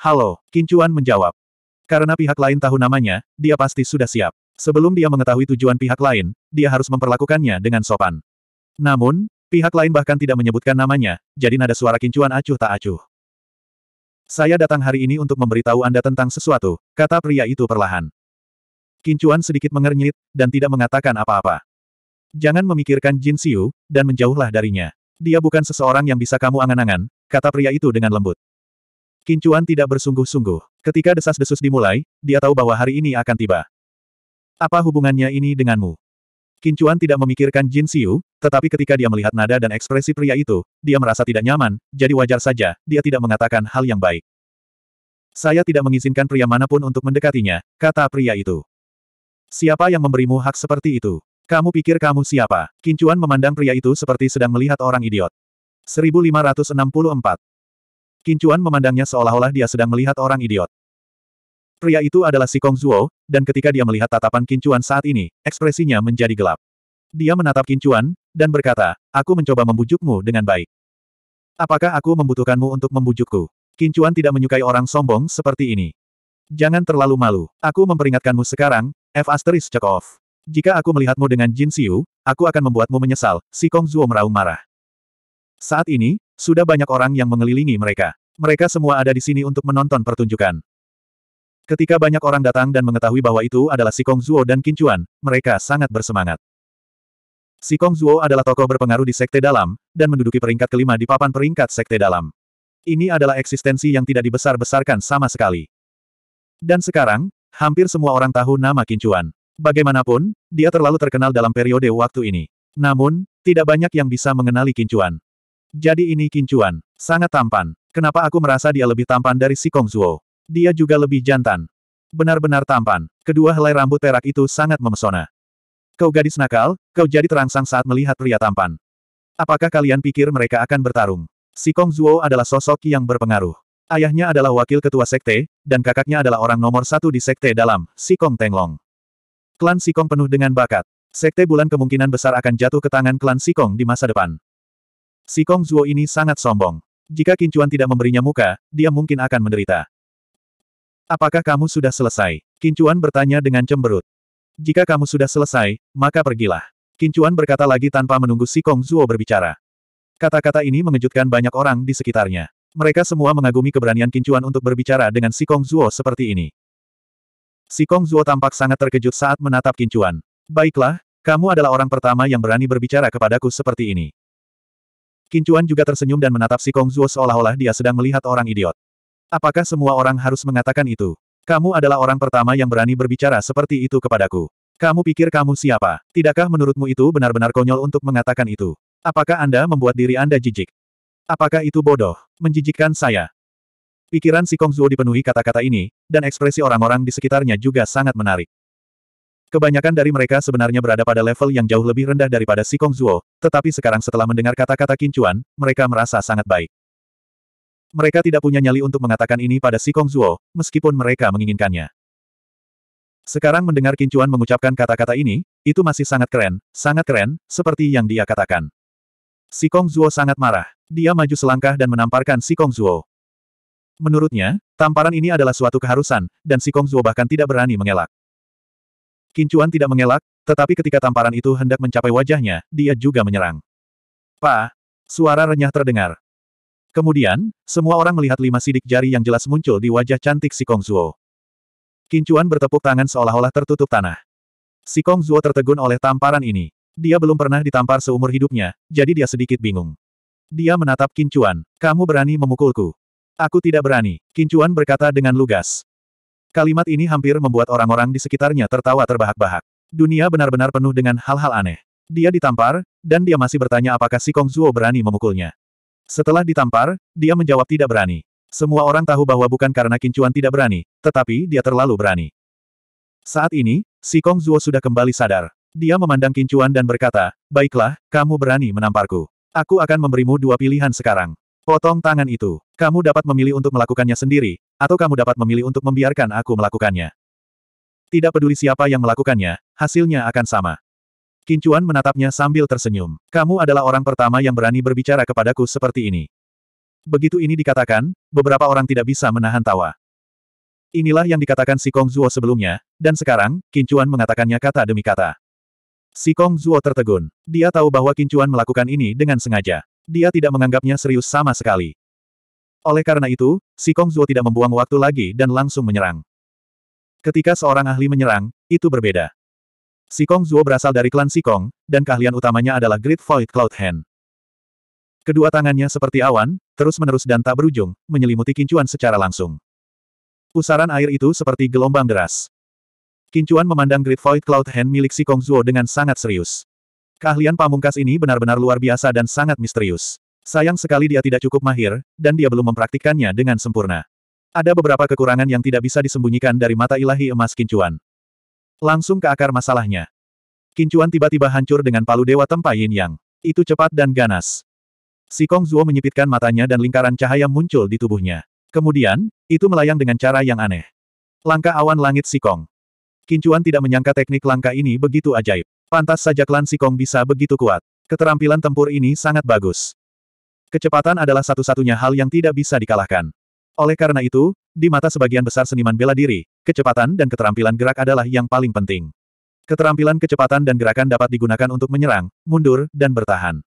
Halo, Kincuan menjawab. Karena pihak lain tahu namanya, dia pasti sudah siap. Sebelum dia mengetahui tujuan pihak lain, dia harus memperlakukannya dengan sopan. Namun, pihak lain bahkan tidak menyebutkan namanya, jadi nada suara Kincuan acuh tak acuh. Saya datang hari ini untuk memberitahu Anda tentang sesuatu, kata pria itu perlahan. Kincuan sedikit mengernyit, dan tidak mengatakan apa-apa. Jangan memikirkan Jin Siu, dan menjauhlah darinya. Dia bukan seseorang yang bisa kamu angan-angan, kata pria itu dengan lembut. Kincuan tidak bersungguh-sungguh. Ketika desas-desus dimulai, dia tahu bahwa hari ini akan tiba. Apa hubungannya ini denganmu? Kincuan tidak memikirkan Jin Siu, tetapi ketika dia melihat nada dan ekspresi pria itu, dia merasa tidak nyaman, jadi wajar saja, dia tidak mengatakan hal yang baik. Saya tidak mengizinkan pria manapun untuk mendekatinya, kata pria itu. Siapa yang memberimu hak seperti itu? Kamu pikir kamu siapa? Kincuan memandang pria itu seperti sedang melihat orang idiot. 1564. Kincuan memandangnya seolah-olah dia sedang melihat orang idiot. Pria itu adalah si Kong Zuo, dan ketika dia melihat tatapan Kincuan saat ini, ekspresinya menjadi gelap. Dia menatap Kincuan, dan berkata, aku mencoba membujukmu dengan baik. Apakah aku membutuhkanmu untuk membujukku? Kincuan tidak menyukai orang sombong seperti ini. Jangan terlalu malu. Aku memperingatkanmu sekarang, F asteris check off. Jika aku melihatmu dengan Jin Xiu, aku akan membuatmu menyesal, si Kong Zuo meraung marah. Saat ini, sudah banyak orang yang mengelilingi mereka. Mereka semua ada di sini untuk menonton pertunjukan. Ketika banyak orang datang dan mengetahui bahwa itu adalah si Kong Zuo dan Qin Chuan, mereka sangat bersemangat. Si Kong Zuo adalah tokoh berpengaruh di Sekte Dalam, dan menduduki peringkat kelima di papan peringkat Sekte Dalam. Ini adalah eksistensi yang tidak dibesar-besarkan sama sekali. Dan sekarang, hampir semua orang tahu nama Qin Chuan. Bagaimanapun, dia terlalu terkenal dalam periode waktu ini. Namun, tidak banyak yang bisa mengenali kincuan. Jadi ini kincuan. Sangat tampan. Kenapa aku merasa dia lebih tampan dari si Kong Zuo? Dia juga lebih jantan. Benar-benar tampan. Kedua helai rambut perak itu sangat memesona. Kau gadis nakal, kau jadi terangsang saat melihat pria tampan. Apakah kalian pikir mereka akan bertarung? Si Kong Zuo adalah sosok yang berpengaruh. Ayahnya adalah wakil ketua sekte, dan kakaknya adalah orang nomor satu di sekte dalam, si Kong Tenglong. Klan Sikong penuh dengan bakat. Sekte Bulan kemungkinan besar akan jatuh ke tangan klan Sikong di masa depan. Sikong Zuo ini sangat sombong. Jika Kincuan tidak memberinya muka, dia mungkin akan menderita. Apakah kamu sudah selesai? Kincuan bertanya dengan cemberut. Jika kamu sudah selesai, maka pergilah. Kincuan berkata lagi tanpa menunggu Sikong Zuo berbicara. Kata-kata ini mengejutkan banyak orang di sekitarnya. Mereka semua mengagumi keberanian Kincuan untuk berbicara dengan Sikong Zuo seperti ini. Si Kong Zuo tampak sangat terkejut saat menatap Kincuan. Baiklah, kamu adalah orang pertama yang berani berbicara kepadaku seperti ini. Kincuan juga tersenyum dan menatap si Kong Zuo seolah-olah dia sedang melihat orang idiot. Apakah semua orang harus mengatakan itu? Kamu adalah orang pertama yang berani berbicara seperti itu kepadaku. Kamu pikir kamu siapa? Tidakkah menurutmu itu benar-benar konyol untuk mengatakan itu? Apakah Anda membuat diri Anda jijik? Apakah itu bodoh? Menjijikkan saya. Pikiran si Kong Zuo dipenuhi kata-kata ini, dan ekspresi orang-orang di sekitarnya juga sangat menarik. Kebanyakan dari mereka sebenarnya berada pada level yang jauh lebih rendah daripada si Kong Zuo, tetapi sekarang setelah mendengar kata-kata Kincuan, mereka merasa sangat baik. Mereka tidak punya nyali untuk mengatakan ini pada si Kong Zuo, meskipun mereka menginginkannya. Sekarang mendengar Kincuan mengucapkan kata-kata ini, itu masih sangat keren, sangat keren, seperti yang dia katakan. Si Kong Zuo sangat marah. Dia maju selangkah dan menamparkan si Kong Zuo. Menurutnya, tamparan ini adalah suatu keharusan, dan si Kong Zuo bahkan tidak berani mengelak. Kincuan tidak mengelak, tetapi ketika tamparan itu hendak mencapai wajahnya, dia juga menyerang. Pa! Suara renyah terdengar. Kemudian, semua orang melihat lima sidik jari yang jelas muncul di wajah cantik si Kong Zuo. Kincuan bertepuk tangan seolah-olah tertutup tanah. Si Kong Zuo tertegun oleh tamparan ini. Dia belum pernah ditampar seumur hidupnya, jadi dia sedikit bingung. Dia menatap Kincuan, kamu berani memukulku. Aku tidak berani, Kincuan berkata dengan lugas. Kalimat ini hampir membuat orang-orang di sekitarnya tertawa terbahak-bahak. Dunia benar-benar penuh dengan hal-hal aneh. Dia ditampar, dan dia masih bertanya apakah si Kong Zuo berani memukulnya. Setelah ditampar, dia menjawab tidak berani. Semua orang tahu bahwa bukan karena Kincuan tidak berani, tetapi dia terlalu berani. Saat ini, si Kong Zuo sudah kembali sadar. Dia memandang Kincuan dan berkata, Baiklah, kamu berani menamparku. Aku akan memberimu dua pilihan sekarang. Potong tangan itu. Kamu dapat memilih untuk melakukannya sendiri, atau kamu dapat memilih untuk membiarkan aku melakukannya. Tidak peduli siapa yang melakukannya, hasilnya akan sama. Kincuan menatapnya sambil tersenyum. Kamu adalah orang pertama yang berani berbicara kepadaku seperti ini. Begitu ini dikatakan, beberapa orang tidak bisa menahan tawa. Inilah yang dikatakan si Kong Zuo sebelumnya, dan sekarang, Kincuan mengatakannya kata demi kata. Si Kong Zuo tertegun. Dia tahu bahwa Kincuan melakukan ini dengan sengaja. Dia tidak menganggapnya serius sama sekali. Oleh karena itu, si Zuo tidak membuang waktu lagi dan langsung menyerang. Ketika seorang ahli menyerang, itu berbeda. Si Zuo berasal dari klan si Kong, dan keahlian utamanya adalah Great Void Cloud Hand. Kedua tangannya seperti awan, terus-menerus dan tak berujung, menyelimuti kincuan secara langsung. Pusaran air itu seperti gelombang deras. Kincuan memandang Great Void Cloud Hand milik si Zuo dengan sangat serius. Keahlian pamungkas ini benar-benar luar biasa dan sangat misterius. Sayang sekali dia tidak cukup mahir, dan dia belum mempraktikkannya dengan sempurna. Ada beberapa kekurangan yang tidak bisa disembunyikan dari mata ilahi emas kincuan. Langsung ke akar masalahnya. Kincuan tiba-tiba hancur dengan palu dewa tempa yin yang. Itu cepat dan ganas. Si Kong Zuo menyipitkan matanya dan lingkaran cahaya muncul di tubuhnya. Kemudian, itu melayang dengan cara yang aneh. Langkah awan langit Si Kong. Kincuan tidak menyangka teknik langkah ini begitu ajaib. Pantas saja klan Sikong bisa begitu kuat. Keterampilan tempur ini sangat bagus. Kecepatan adalah satu-satunya hal yang tidak bisa dikalahkan. Oleh karena itu, di mata sebagian besar seniman bela diri, kecepatan dan keterampilan gerak adalah yang paling penting. Keterampilan kecepatan dan gerakan dapat digunakan untuk menyerang, mundur, dan bertahan.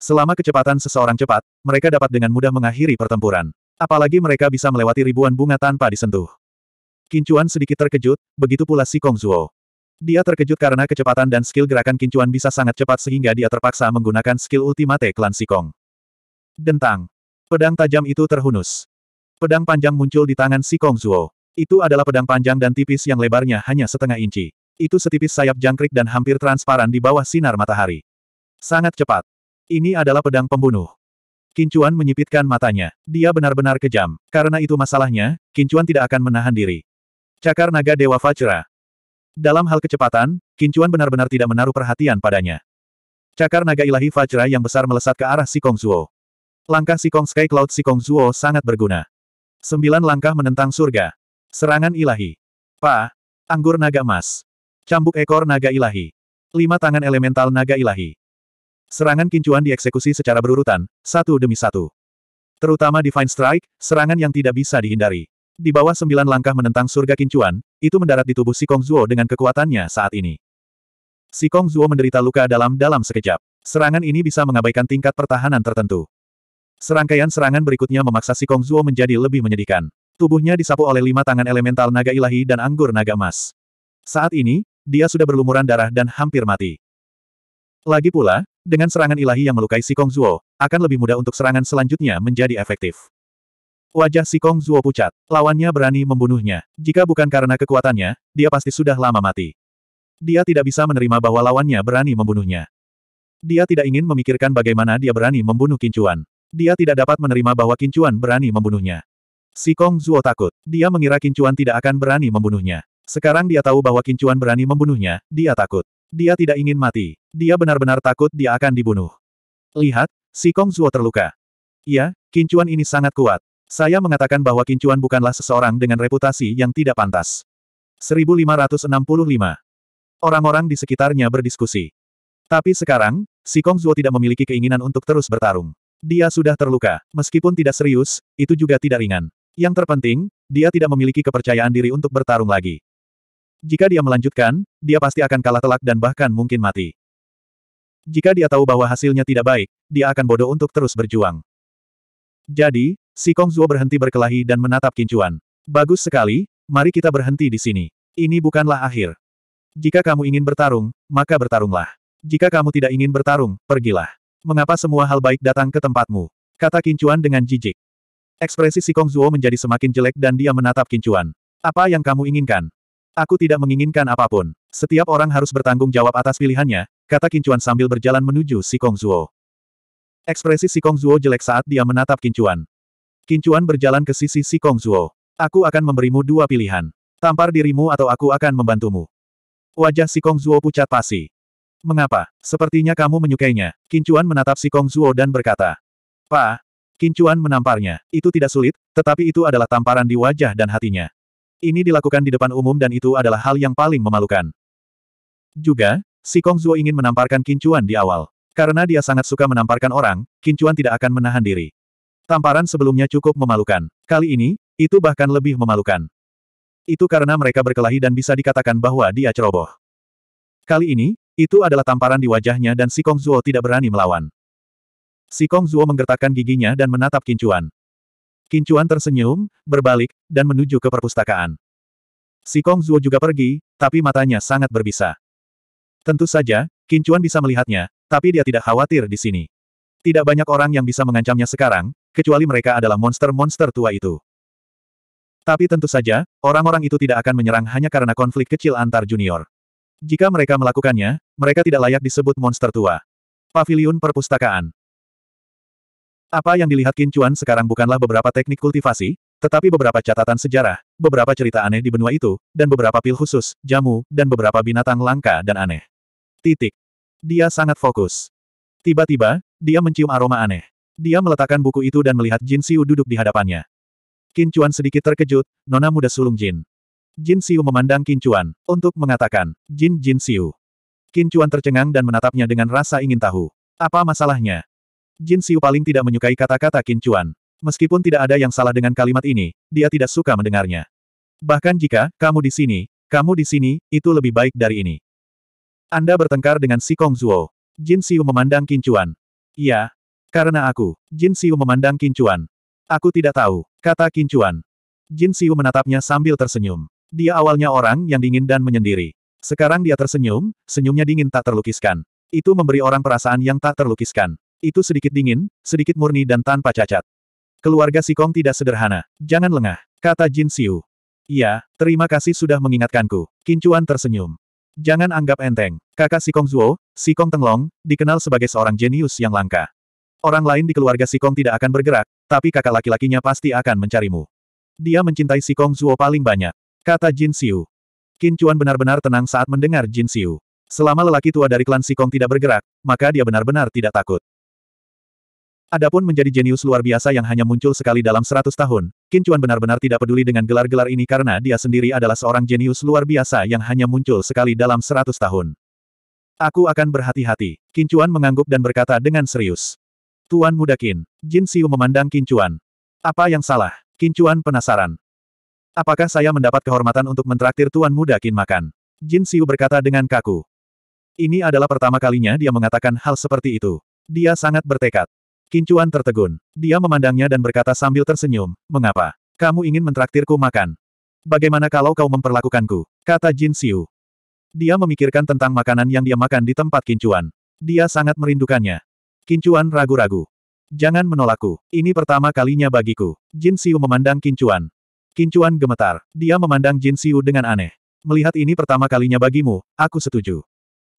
Selama kecepatan seseorang cepat, mereka dapat dengan mudah mengakhiri pertempuran. Apalagi mereka bisa melewati ribuan bunga tanpa disentuh. Kincuan sedikit terkejut, begitu pula si Kong Zuo. Dia terkejut karena kecepatan dan skill gerakan kincuan bisa sangat cepat sehingga dia terpaksa menggunakan skill ultimate klan Sikong. Dentang. Pedang tajam itu terhunus. Pedang panjang muncul di tangan Sikong Zuo. Itu adalah pedang panjang dan tipis yang lebarnya hanya setengah inci. Itu setipis sayap jangkrik dan hampir transparan di bawah sinar matahari. Sangat cepat. Ini adalah pedang pembunuh. Kincuan menyipitkan matanya. Dia benar-benar kejam. Karena itu masalahnya, Kincuan tidak akan menahan diri. Cakar naga Dewa Fajra, dalam hal kecepatan, Kincuan benar-benar tidak menaruh perhatian padanya. Cakar naga ilahi Fajra yang besar melesat ke arah Sikong Zuo. Langkah Sikong Sky Cloud Sikong Zuo sangat berguna. Sembilan langkah menentang surga. Serangan ilahi. Pa. Anggur naga emas. Cambuk ekor naga ilahi. Lima tangan elemental naga ilahi. Serangan kincuan dieksekusi secara berurutan, satu demi satu. Terutama Divine Strike, serangan yang tidak bisa dihindari. Di bawah sembilan langkah menentang surga kincuan, itu mendarat di tubuh Sikong Zuo dengan kekuatannya saat ini. Sikong Zuo menderita luka dalam dalam sekejap. Serangan ini bisa mengabaikan tingkat pertahanan tertentu. Serangkaian serangan berikutnya memaksa Sikong Zuo menjadi lebih menyedihkan. Tubuhnya disapu oleh lima tangan elemental naga ilahi dan anggur naga emas. Saat ini, dia sudah berlumuran darah dan hampir mati. Lagi pula, dengan serangan ilahi yang melukai Sikong Zuo, akan lebih mudah untuk serangan selanjutnya menjadi efektif. Wajah si Kong Zuo pucat. Lawannya berani membunuhnya. Jika bukan karena kekuatannya, dia pasti sudah lama mati. Dia tidak bisa menerima bahwa lawannya berani membunuhnya. Dia tidak ingin memikirkan bagaimana dia berani membunuh Kincuan. Dia tidak dapat menerima bahwa Kincuan berani membunuhnya. Si Kong Zuo takut. Dia mengira Kincuan tidak akan berani membunuhnya. Sekarang dia tahu bahwa Kincuan berani membunuhnya, dia takut. Dia tidak ingin mati. Dia benar-benar takut dia akan dibunuh. Lihat, si Kong Zuo terluka. Iya, Kincuan ini sangat kuat. Saya mengatakan bahwa Kincuan bukanlah seseorang dengan reputasi yang tidak pantas. 1565. Orang-orang di sekitarnya berdiskusi. Tapi sekarang, si Kong Zuo tidak memiliki keinginan untuk terus bertarung. Dia sudah terluka, meskipun tidak serius, itu juga tidak ringan. Yang terpenting, dia tidak memiliki kepercayaan diri untuk bertarung lagi. Jika dia melanjutkan, dia pasti akan kalah telak dan bahkan mungkin mati. Jika dia tahu bahwa hasilnya tidak baik, dia akan bodoh untuk terus berjuang. Jadi, si Kong Zuo berhenti berkelahi dan menatap Kincuan. Bagus sekali, mari kita berhenti di sini. Ini bukanlah akhir. Jika kamu ingin bertarung, maka bertarunglah. Jika kamu tidak ingin bertarung, pergilah. Mengapa semua hal baik datang ke tempatmu? Kata Kincuan dengan jijik. Ekspresi si Kong Zuo menjadi semakin jelek dan dia menatap Kincuan. Apa yang kamu inginkan? Aku tidak menginginkan apapun. Setiap orang harus bertanggung jawab atas pilihannya, kata Kincuan sambil berjalan menuju si Kong Zuo. Ekspresi si Kong Zuo jelek saat dia menatap Kincuan. Kincuan berjalan ke sisi si Kong Zuo. Aku akan memberimu dua pilihan. Tampar dirimu atau aku akan membantumu. Wajah si Kong Zuo pucat pasi. Mengapa? Sepertinya kamu menyukainya. Kincuan menatap si Kong Zuo dan berkata. Pa. Kincuan menamparnya. Itu tidak sulit, tetapi itu adalah tamparan di wajah dan hatinya. Ini dilakukan di depan umum dan itu adalah hal yang paling memalukan. Juga, si Kong Zuo ingin menamparkan Kincuan di awal. Karena dia sangat suka menamparkan orang, Kincuan tidak akan menahan diri. Tamparan sebelumnya cukup memalukan. Kali ini, itu bahkan lebih memalukan. Itu karena mereka berkelahi dan bisa dikatakan bahwa dia ceroboh. Kali ini, itu adalah tamparan di wajahnya dan si Kong Zuo tidak berani melawan. Si Kong Zuo menggertakkan giginya dan menatap Kincuan. Kincuan tersenyum, berbalik, dan menuju ke perpustakaan. Si Kong Zuo juga pergi, tapi matanya sangat berbisa. Tentu saja, Kincuan bisa melihatnya, tapi dia tidak khawatir di sini. Tidak banyak orang yang bisa mengancamnya sekarang, kecuali mereka adalah monster-monster tua itu. Tapi tentu saja, orang-orang itu tidak akan menyerang hanya karena konflik kecil antar junior. Jika mereka melakukannya, mereka tidak layak disebut monster tua. Paviliun Perpustakaan Apa yang dilihat Qin Chuan sekarang bukanlah beberapa teknik kultivasi, tetapi beberapa catatan sejarah, beberapa cerita aneh di benua itu, dan beberapa pil khusus, jamu, dan beberapa binatang langka dan aneh. Titik. Dia sangat fokus. Tiba-tiba, dia mencium aroma aneh. Dia meletakkan buku itu dan melihat Jin Siu duduk di hadapannya. Qin Chuan sedikit terkejut, nona muda sulung Jin. Jin Siu memandang Qin Chuan, untuk mengatakan, Jin Jin Siu. Qin Chuan tercengang dan menatapnya dengan rasa ingin tahu. Apa masalahnya? Jin Siu paling tidak menyukai kata-kata Qin Chuan. Meskipun tidak ada yang salah dengan kalimat ini, dia tidak suka mendengarnya. Bahkan jika, kamu di sini, kamu di sini, itu lebih baik dari ini. Anda bertengkar dengan si Kong Zuo. Jin Xiu memandang Kincuan. Iya. Karena aku. Jin Xiu memandang Kincuan. Aku tidak tahu, kata Kincuan. Jin Xiu menatapnya sambil tersenyum. Dia awalnya orang yang dingin dan menyendiri. Sekarang dia tersenyum, senyumnya dingin tak terlukiskan. Itu memberi orang perasaan yang tak terlukiskan. Itu sedikit dingin, sedikit murni dan tanpa cacat. Keluarga si Kong tidak sederhana. Jangan lengah, kata Jin Xiu. Iya, terima kasih sudah mengingatkanku. Kincuan tersenyum. Jangan anggap enteng. Kakak Sikong Zuo, Sikong Tenglong, dikenal sebagai seorang jenius yang langka. Orang lain di keluarga Sikong tidak akan bergerak, tapi kakak laki-lakinya pasti akan mencarimu. Dia mencintai Sikong Zuo paling banyak, kata Jin Xiu. Qin Chuan benar-benar tenang saat mendengar Jin Xiu. Selama lelaki tua dari klan Sikong tidak bergerak, maka dia benar-benar tidak takut. Adapun menjadi jenius luar biasa yang hanya muncul sekali dalam seratus tahun, Qin Chuan benar-benar tidak peduli dengan gelar-gelar ini karena dia sendiri adalah seorang jenius luar biasa yang hanya muncul sekali dalam seratus tahun. Aku akan berhati-hati. Qin Chuan mengangguk dan berkata dengan serius. Tuan muda Qin. Jin Xiu memandang Qin Chuan. Apa yang salah? Qin Chuan penasaran. Apakah saya mendapat kehormatan untuk mentraktir Tuan muda Qin makan? Jin Xiu berkata dengan kaku. Ini adalah pertama kalinya dia mengatakan hal seperti itu. Dia sangat bertekad. Kincuan tertegun. Dia memandangnya dan berkata sambil tersenyum, mengapa? Kamu ingin mentraktirku makan? Bagaimana kalau kau memperlakukanku? Kata Jin Xiu. Dia memikirkan tentang makanan yang dia makan di tempat Kincuan. Dia sangat merindukannya. Kincuan ragu-ragu. Jangan menolakku. Ini pertama kalinya bagiku. Jin Xiu memandang Kincuan. Kincuan gemetar. Dia memandang Jin Xiu dengan aneh. Melihat ini pertama kalinya bagimu, aku setuju.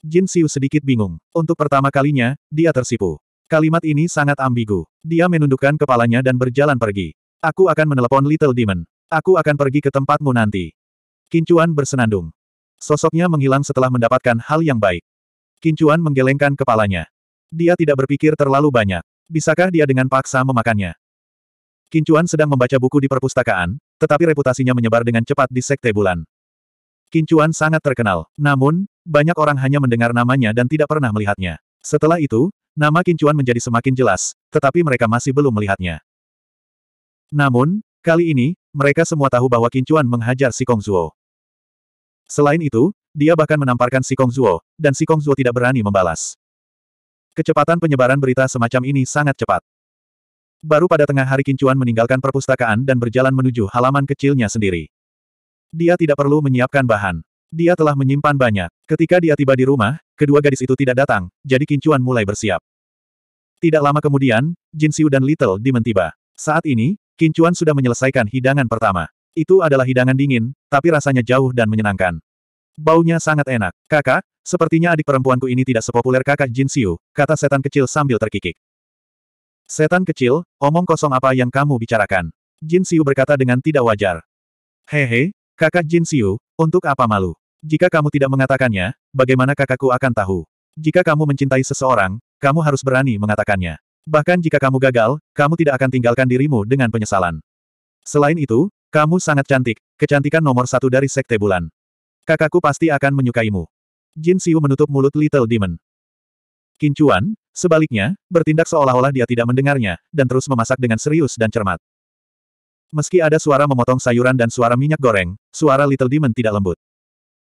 Jin Xiu sedikit bingung. Untuk pertama kalinya, dia tersipu. Kalimat ini sangat ambigu. Dia menundukkan kepalanya dan berjalan pergi. Aku akan menelepon Little Demon. Aku akan pergi ke tempatmu nanti. Kincuan bersenandung. Sosoknya menghilang setelah mendapatkan hal yang baik. Kincuan menggelengkan kepalanya. Dia tidak berpikir terlalu banyak. Bisakah dia dengan paksa memakannya? Kincuan sedang membaca buku di perpustakaan, tetapi reputasinya menyebar dengan cepat di Sekte Bulan. Kincuan sangat terkenal, namun, banyak orang hanya mendengar namanya dan tidak pernah melihatnya. Setelah itu, Nama Kincuan menjadi semakin jelas, tetapi mereka masih belum melihatnya. Namun, kali ini, mereka semua tahu bahwa Kincuan menghajar si Kongzuo. Selain itu, dia bahkan menamparkan si Kongzuo, dan si Kongzuo tidak berani membalas. Kecepatan penyebaran berita semacam ini sangat cepat. Baru pada tengah hari Kincuan meninggalkan perpustakaan dan berjalan menuju halaman kecilnya sendiri. Dia tidak perlu menyiapkan bahan. Dia telah menyimpan banyak. Ketika dia tiba di rumah, kedua gadis itu tidak datang, jadi Kincuan mulai bersiap. Tidak lama kemudian, Jin Xiu dan Little Demon tiba. Saat ini, Kincuan sudah menyelesaikan hidangan pertama. Itu adalah hidangan dingin, tapi rasanya jauh dan menyenangkan. Baunya sangat enak. Kakak, sepertinya adik perempuanku ini tidak sepopuler kakak Jin Xiu, kata setan kecil sambil terkikik. Setan kecil, omong kosong apa yang kamu bicarakan? Jin Xiu berkata dengan tidak wajar. Hehe, Kakak Jin Xiu, untuk apa malu? Jika kamu tidak mengatakannya, bagaimana kakakku akan tahu? Jika kamu mencintai seseorang, kamu harus berani mengatakannya. Bahkan jika kamu gagal, kamu tidak akan tinggalkan dirimu dengan penyesalan. Selain itu, kamu sangat cantik, kecantikan nomor satu dari Sekte Bulan. Kakakku pasti akan menyukaimu. Jin Xiu menutup mulut Little Demon. Kincuan, sebaliknya, bertindak seolah-olah dia tidak mendengarnya, dan terus memasak dengan serius dan cermat. Meski ada suara memotong sayuran dan suara minyak goreng, suara Little Demon tidak lembut.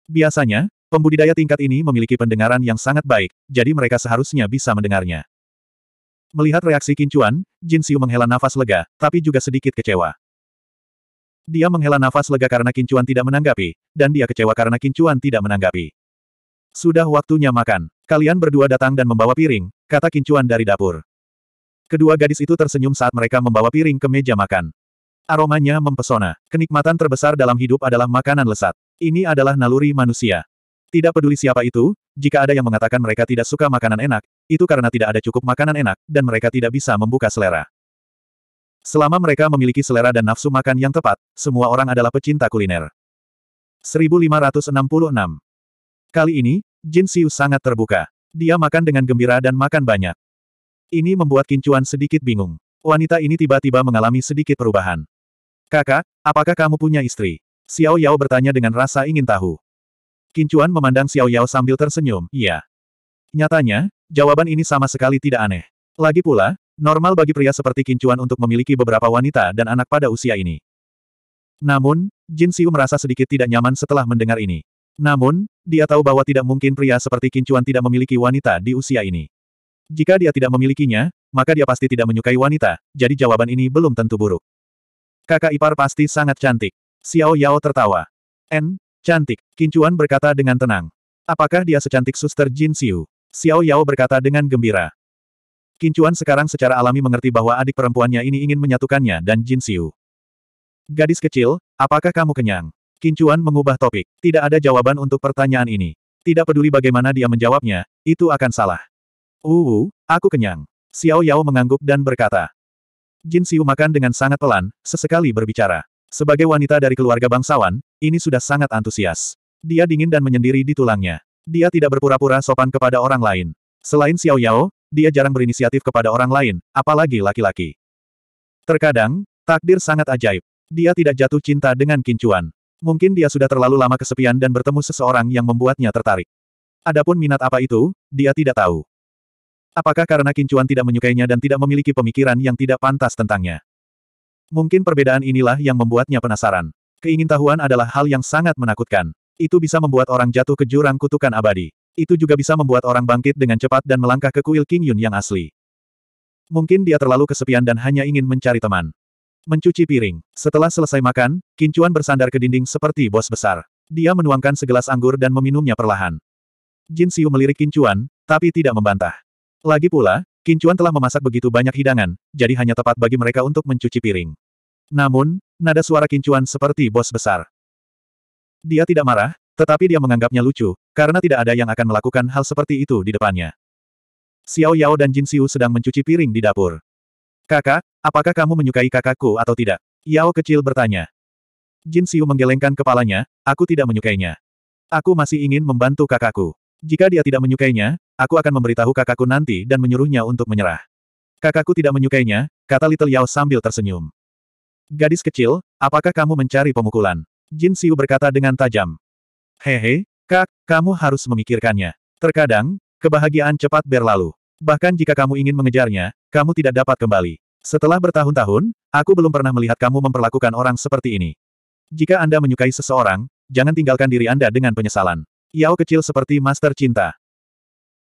Biasanya, pembudidaya tingkat ini memiliki pendengaran yang sangat baik, jadi mereka seharusnya bisa mendengarnya. Melihat reaksi Kincuan, Jin Xiu menghela nafas lega, tapi juga sedikit kecewa. Dia menghela nafas lega karena Kincuan tidak menanggapi, dan dia kecewa karena Kincuan tidak menanggapi. Sudah waktunya makan. Kalian berdua datang dan membawa piring, kata Kincuan dari dapur. Kedua gadis itu tersenyum saat mereka membawa piring ke meja makan. Aromanya mempesona. Kenikmatan terbesar dalam hidup adalah makanan lesat. Ini adalah naluri manusia. Tidak peduli siapa itu, jika ada yang mengatakan mereka tidak suka makanan enak, itu karena tidak ada cukup makanan enak, dan mereka tidak bisa membuka selera. Selama mereka memiliki selera dan nafsu makan yang tepat, semua orang adalah pecinta kuliner. 1566 Kali ini, Jin Siu sangat terbuka. Dia makan dengan gembira dan makan banyak. Ini membuat Kincuan sedikit bingung. Wanita ini tiba-tiba mengalami sedikit perubahan. Kakak, apakah kamu punya istri? Xiao Yao bertanya dengan rasa ingin tahu. Kincuan memandang Xiao Yao sambil tersenyum, iya. Nyatanya, jawaban ini sama sekali tidak aneh. Lagi pula, normal bagi pria seperti Kincuan untuk memiliki beberapa wanita dan anak pada usia ini. Namun, Jin Xiu merasa sedikit tidak nyaman setelah mendengar ini. Namun, dia tahu bahwa tidak mungkin pria seperti Kincuan tidak memiliki wanita di usia ini. Jika dia tidak memilikinya, maka dia pasti tidak menyukai wanita, jadi jawaban ini belum tentu buruk. Kakak ipar pasti sangat cantik. Xiao Yao tertawa. N, cantik, Kincuan berkata dengan tenang. Apakah dia secantik suster Jin Xiu? Xiao Yao berkata dengan gembira. Kincuan sekarang secara alami mengerti bahwa adik perempuannya ini ingin menyatukannya dan Jin Xiu. Gadis kecil, apakah kamu kenyang? Kincuan mengubah topik. Tidak ada jawaban untuk pertanyaan ini. Tidak peduli bagaimana dia menjawabnya, itu akan salah. Uh, aku kenyang. Xiao Yao mengangguk dan berkata. Jin Xiu makan dengan sangat pelan, sesekali berbicara. Sebagai wanita dari keluarga bangsawan, ini sudah sangat antusias. Dia dingin dan menyendiri di tulangnya. Dia tidak berpura-pura sopan kepada orang lain. Selain Xiao Yao, dia jarang berinisiatif kepada orang lain, apalagi laki-laki. Terkadang, takdir sangat ajaib. Dia tidak jatuh cinta dengan kincuan. Mungkin dia sudah terlalu lama kesepian dan bertemu seseorang yang membuatnya tertarik. Adapun minat apa itu, dia tidak tahu. Apakah karena Kincuan tidak menyukainya dan tidak memiliki pemikiran yang tidak pantas tentangnya? Mungkin perbedaan inilah yang membuatnya penasaran. Keingintahuan adalah hal yang sangat menakutkan. Itu bisa membuat orang jatuh ke jurang kutukan abadi. Itu juga bisa membuat orang bangkit dengan cepat dan melangkah ke kuil King Yun yang asli. Mungkin dia terlalu kesepian dan hanya ingin mencari teman. Mencuci piring. Setelah selesai makan, Kincuan bersandar ke dinding seperti bos besar. Dia menuangkan segelas anggur dan meminumnya perlahan. Jin Siu melirik Kincuan, tapi tidak membantah. Lagi pula, Kincuan telah memasak begitu banyak hidangan, jadi hanya tepat bagi mereka untuk mencuci piring. Namun, nada suara Kincuan seperti bos besar. Dia tidak marah, tetapi dia menganggapnya lucu, karena tidak ada yang akan melakukan hal seperti itu di depannya. Xiao Yao dan Jin Xiu sedang mencuci piring di dapur. Kakak, apakah kamu menyukai kakakku atau tidak? Yao kecil bertanya. Jin Xiu menggelengkan kepalanya, aku tidak menyukainya. Aku masih ingin membantu kakakku. Jika dia tidak menyukainya, aku akan memberitahu kakakku nanti dan menyuruhnya untuk menyerah. Kakakku tidak menyukainya, kata Little Yao sambil tersenyum. Gadis kecil, apakah kamu mencari pemukulan? Jin Siu berkata dengan tajam. Hehe, kak, kamu harus memikirkannya. Terkadang, kebahagiaan cepat berlalu. Bahkan jika kamu ingin mengejarnya, kamu tidak dapat kembali. Setelah bertahun-tahun, aku belum pernah melihat kamu memperlakukan orang seperti ini. Jika Anda menyukai seseorang, jangan tinggalkan diri Anda dengan penyesalan. Yao kecil seperti master cinta.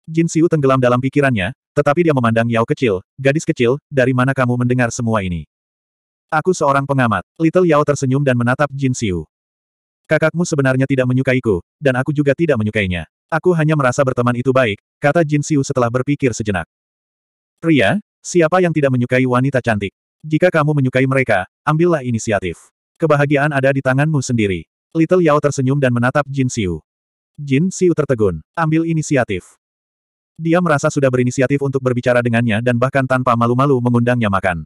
Jin Xiu tenggelam dalam pikirannya, tetapi dia memandang Yao kecil, gadis kecil, dari mana kamu mendengar semua ini? Aku seorang pengamat. Little Yao tersenyum dan menatap Jin Xiu. Kakakmu sebenarnya tidak menyukaiku, dan aku juga tidak menyukainya. Aku hanya merasa berteman itu baik, kata Jin Xiu setelah berpikir sejenak. Pria, siapa yang tidak menyukai wanita cantik? Jika kamu menyukai mereka, ambillah inisiatif. Kebahagiaan ada di tanganmu sendiri. Little Yao tersenyum dan menatap Jin Xiu. Jin Siu tertegun. Ambil inisiatif. Dia merasa sudah berinisiatif untuk berbicara dengannya dan bahkan tanpa malu-malu mengundangnya makan.